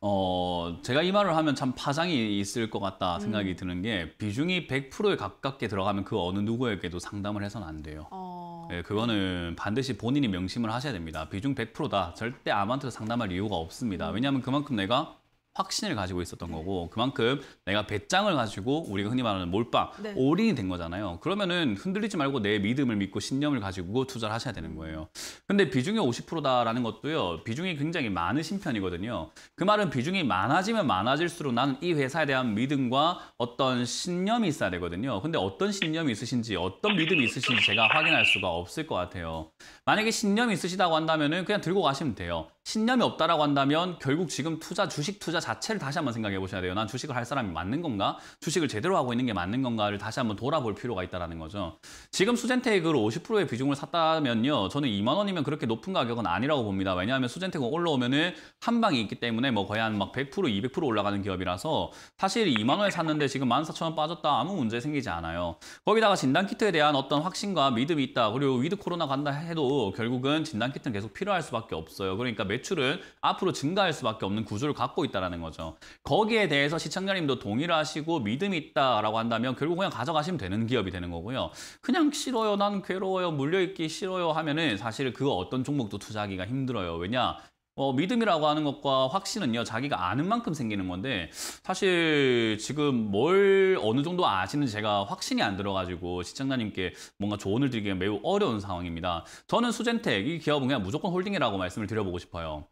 어, 제가 이 말을 하면 참 파장이 있을 것 같다 생각이 음. 드는 게 비중이 100%에 가깝게 들어가면 그 어느 누구에게도 상담을 해서는 안 돼요. 어. 네, 그거는 반드시 본인이 명심을 하셔야 됩니다. 비중 100%다. 절대 아무한테도 상담할 이유가 없습니다. 음. 왜냐하면 그만큼 내가 확신을 가지고 있었던 거고 그만큼 내가 배짱을 가지고 우리가 흔히 말하는 몰빵, 네. 올인이 된 거잖아요. 그러면은 흔들리지 말고 내 믿음을 믿고 신념을 가지고 투자를 하셔야 되는 거예요. 근데 비중이 50%다라는 것도요. 비중이 굉장히 많으신 편이거든요. 그 말은 비중이 많아지면 많아질수록 나는 이 회사에 대한 믿음과 어떤 신념이 있어야 되거든요. 근데 어떤 신념이 있으신지 어떤 믿음이 있으신지 제가 확인할 수가 없을 것 같아요. 만약에 신념이 있으시다고 한다면은 그냥 들고 가시면 돼요. 신념이 없다라고 한다면 결국 지금 투자, 주식 투자 자체를 다시 한번 생각해 보셔야 돼요. 난 주식을 할 사람이 맞는 건가? 주식을 제대로 하고 있는 게 맞는 건가를 다시 한번 돌아볼 필요가 있다는 라 거죠. 지금 수젠텍으로 50%의 비중을 샀다면요. 저는 2만 원이면 그렇게 높은 가격은 아니라고 봅니다. 왜냐하면 수젠텍은 올라오면은 한 방이 있기 때문에 뭐 거의 한 막 100%, 200% 올라가는 기업이라서 사실 2만 원에 샀는데 지금 14,000원 빠졌다 아무 문제 생기지 않아요. 거기다가 진단키트에 대한 어떤 확신과 믿음이 있다. 그리고 위드 코로나 간다 해도 결국은 진단키트는 계속 필요할 수밖에 없어요. 그러니까 매 매출은 앞으로 증가할 수밖에 없는 구조를 갖고 있다는 거죠. 거기에 대해서 시청자님도 동의를 하시고 믿음이 있다라고 한다면 결국 그냥 가져가시면 되는 기업이 되는 거고요. 그냥 싫어요, 난 괴로워요, 물려있기 싫어요 하면은 사실 그 어떤 종목도 투자하기가 힘들어요. 왜냐? 어, 믿음이라고 하는 것과 확신은요, 자기가 아는 만큼 생기는 건데, 사실 지금 뭘 어느 정도 아시는지 제가 확신이 안 들어가지고 시청자님께 뭔가 조언을 드리기가 매우 어려운 상황입니다. 저는 수젠텍, 이 기업은 그냥 무조건 홀딩이라고 말씀을 드려보고 싶어요.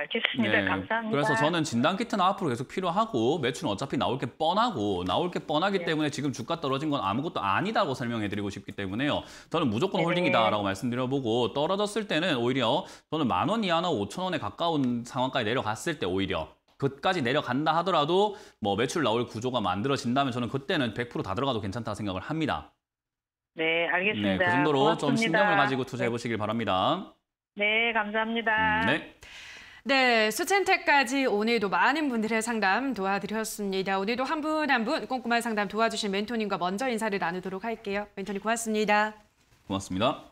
알겠습니다. 네. 감사합니다. 그래서 저는 진단 키트는 앞으로 계속 필요하고 매출은 어차피 나올 게 뻔하고 나올 게 뻔하기 네. 때문에 지금 주가 떨어진 건 아무것도 아니다고 설명해드리고 싶기 때문에요. 저는 무조건 네. 홀딩이다라고 말씀드려보고 떨어졌을 때는 오히려 저는 만 원 이하나 오천 원에 가까운 상황까지 내려갔을 때 오히려 그까지 내려간다 하더라도 뭐 매출 나올 구조가 만들어진다면 저는 그때는 100%다 들어가도 괜찮다 생각을 합니다. 네, 알겠습니다. 네, 그 정도로 고맙습니다. 좀신념을 가지고 투자해 네. 보시길 바랍니다. 네, 감사합니다. 음, 네. 네, 수첸택까지 오늘도 많은 분들의 상담 도와드렸습니다. 오늘도 한 분 한 분 꼼꼼한 상담 도와주신 멘토님과 먼저 인사를 나누도록 할게요. 멘토님 고맙습니다. 고맙습니다.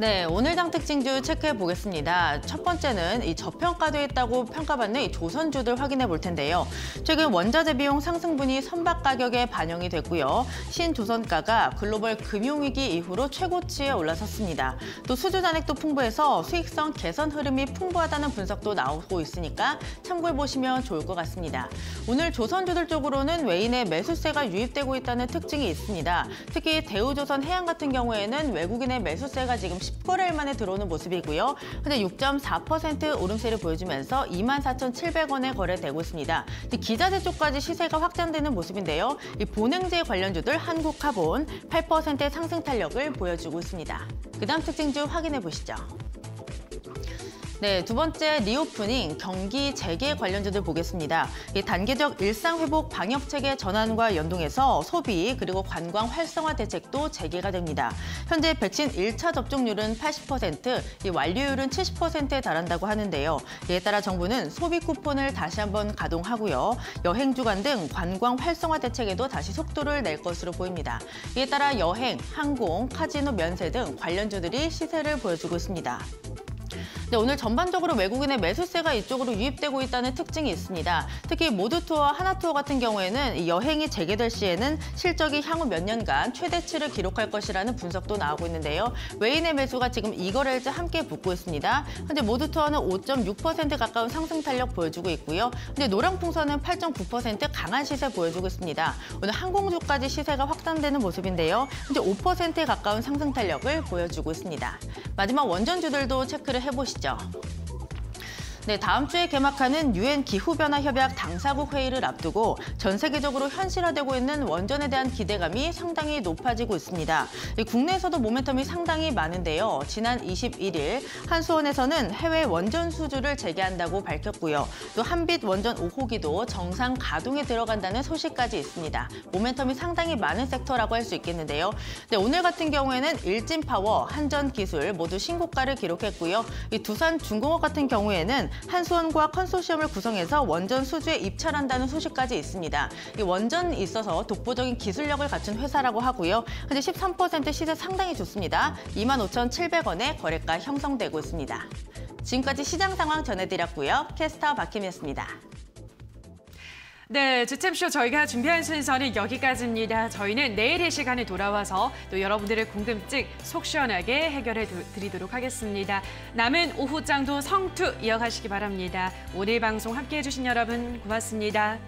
네, 오늘 장 특징 주 체크해 보겠습니다. 첫 번째는 이 저평가돼 있다고 평가받는 이 조선주들 확인해 볼 텐데요. 최근 원자재 비용 상승분이 선박 가격에 반영이 됐고요. 신조선가가 글로벌 금융위기 이후로 최고치에 올라섰습니다. 또 수주 잔액도 풍부해서 수익성 개선 흐름이 풍부하다는 분석도 나오고 있으니까 참고해 보시면 좋을 것 같습니다. 오늘 조선주들 쪽으로는 외인의 매수세가 유입되고 있다는 특징이 있습니다. 특히 대우조선 해양 같은 경우에는 외국인의 매수세가 지금 1 0거일 만에 들어오는 모습이고요. 현재 6.4% 오름세를 보여주면서 24,700원에 거래되고 있습니다. 기자재 쪽까지 시세가 확장되는 모습인데요. 이본냉제 관련주들 한국화본 8%의 상승 탄력을 보여주고 있습니다. 그다음 특징 주 확인해 보시죠. 네, 두 번째 리오프닝 경기 재개 관련주들 보겠습니다. 이 단계적 일상 회복 방역 체계 전환과 연동해서 소비 그리고 관광 활성화 대책도 재개가 됩니다. 현재 백신 일차 접종률은 80%, 이 완료율은 70%에 달한다고 하는데요. 이에 따라 정부는 소비 쿠폰을 다시 한번 가동하고요. 여행 주간 등 관광 활성화 대책에도 다시 속도를 낼 것으로 보입니다. 이에 따라 여행, 항공, 카지노 면세 등 관련주들이 시세를 보여주고 있습니다. 네, 오늘 전반적으로 외국인의 매수세가 이쪽으로 유입되고 있다는 특징이 있습니다. 특히 모두투어 하나투어 같은 경우에는 여행이 재개될 시에는 실적이 향후 몇 년간 최대치를 기록할 것이라는 분석도 나오고 있는데요. 외인의 매수가 지금 이거래일즈 함께 붙고 있습니다. 현재 모두투어는 5.6% 가까운 상승 탄력 보여주고 있고요. 근데 노량풍선은 8.9% 강한 시세 보여주고 있습니다. 오늘 항공주까지 시세가 확산되는 모습인데요. 현재 5%에 가까운 상승 탄력을 보여주고 있습니다. 마지막 원전주들도 체크를 해보시죠. 叫。 네, 다음 주에 개막하는 유엔 기후변화 협약 당사국 회의를 앞두고 전 세계적으로 현실화되고 있는 원전에 대한 기대감이 상당히 높아지고 있습니다. 국내에서도 모멘텀이 상당히 많은데요. 지난 21일 한수원에서는 해외 원전 수주를 재개한다고 밝혔고요. 또 한빛 원전 5호기도 정상 가동에 들어간다는 소식까지 있습니다. 모멘텀이 상당히 많은 섹터라고 할 수 있겠는데요. 네, 오늘 같은 경우에는 일진 파워, 한전 기술 모두 신고가를 기록했고요. 이 두산 중공업 같은 경우에는 한수원과 컨소시엄을 구성해서 원전 수주에 입찰한다는 소식까지 있습니다. 이 원전이 있어서 독보적인 기술력을 갖춘 회사라고 하고요. 현재 13% 시세 상당히 좋습니다. 25,700원에 거래가 형성되고 있습니다. 지금까지 시장 상황 전해드렸고요. 캐스터 박힘이었습니다. 네, 주챔쇼 저희가 준비한 순서는 여기까지입니다. 저희는 내일 이 시간에 돌아와서 또 여러분들의 궁금증 속 시원하게 해결해 드리도록 하겠습니다. 남은 오후장도 성투 이어가시기 바랍니다. 오늘 방송 함께해 주신 여러분 고맙습니다.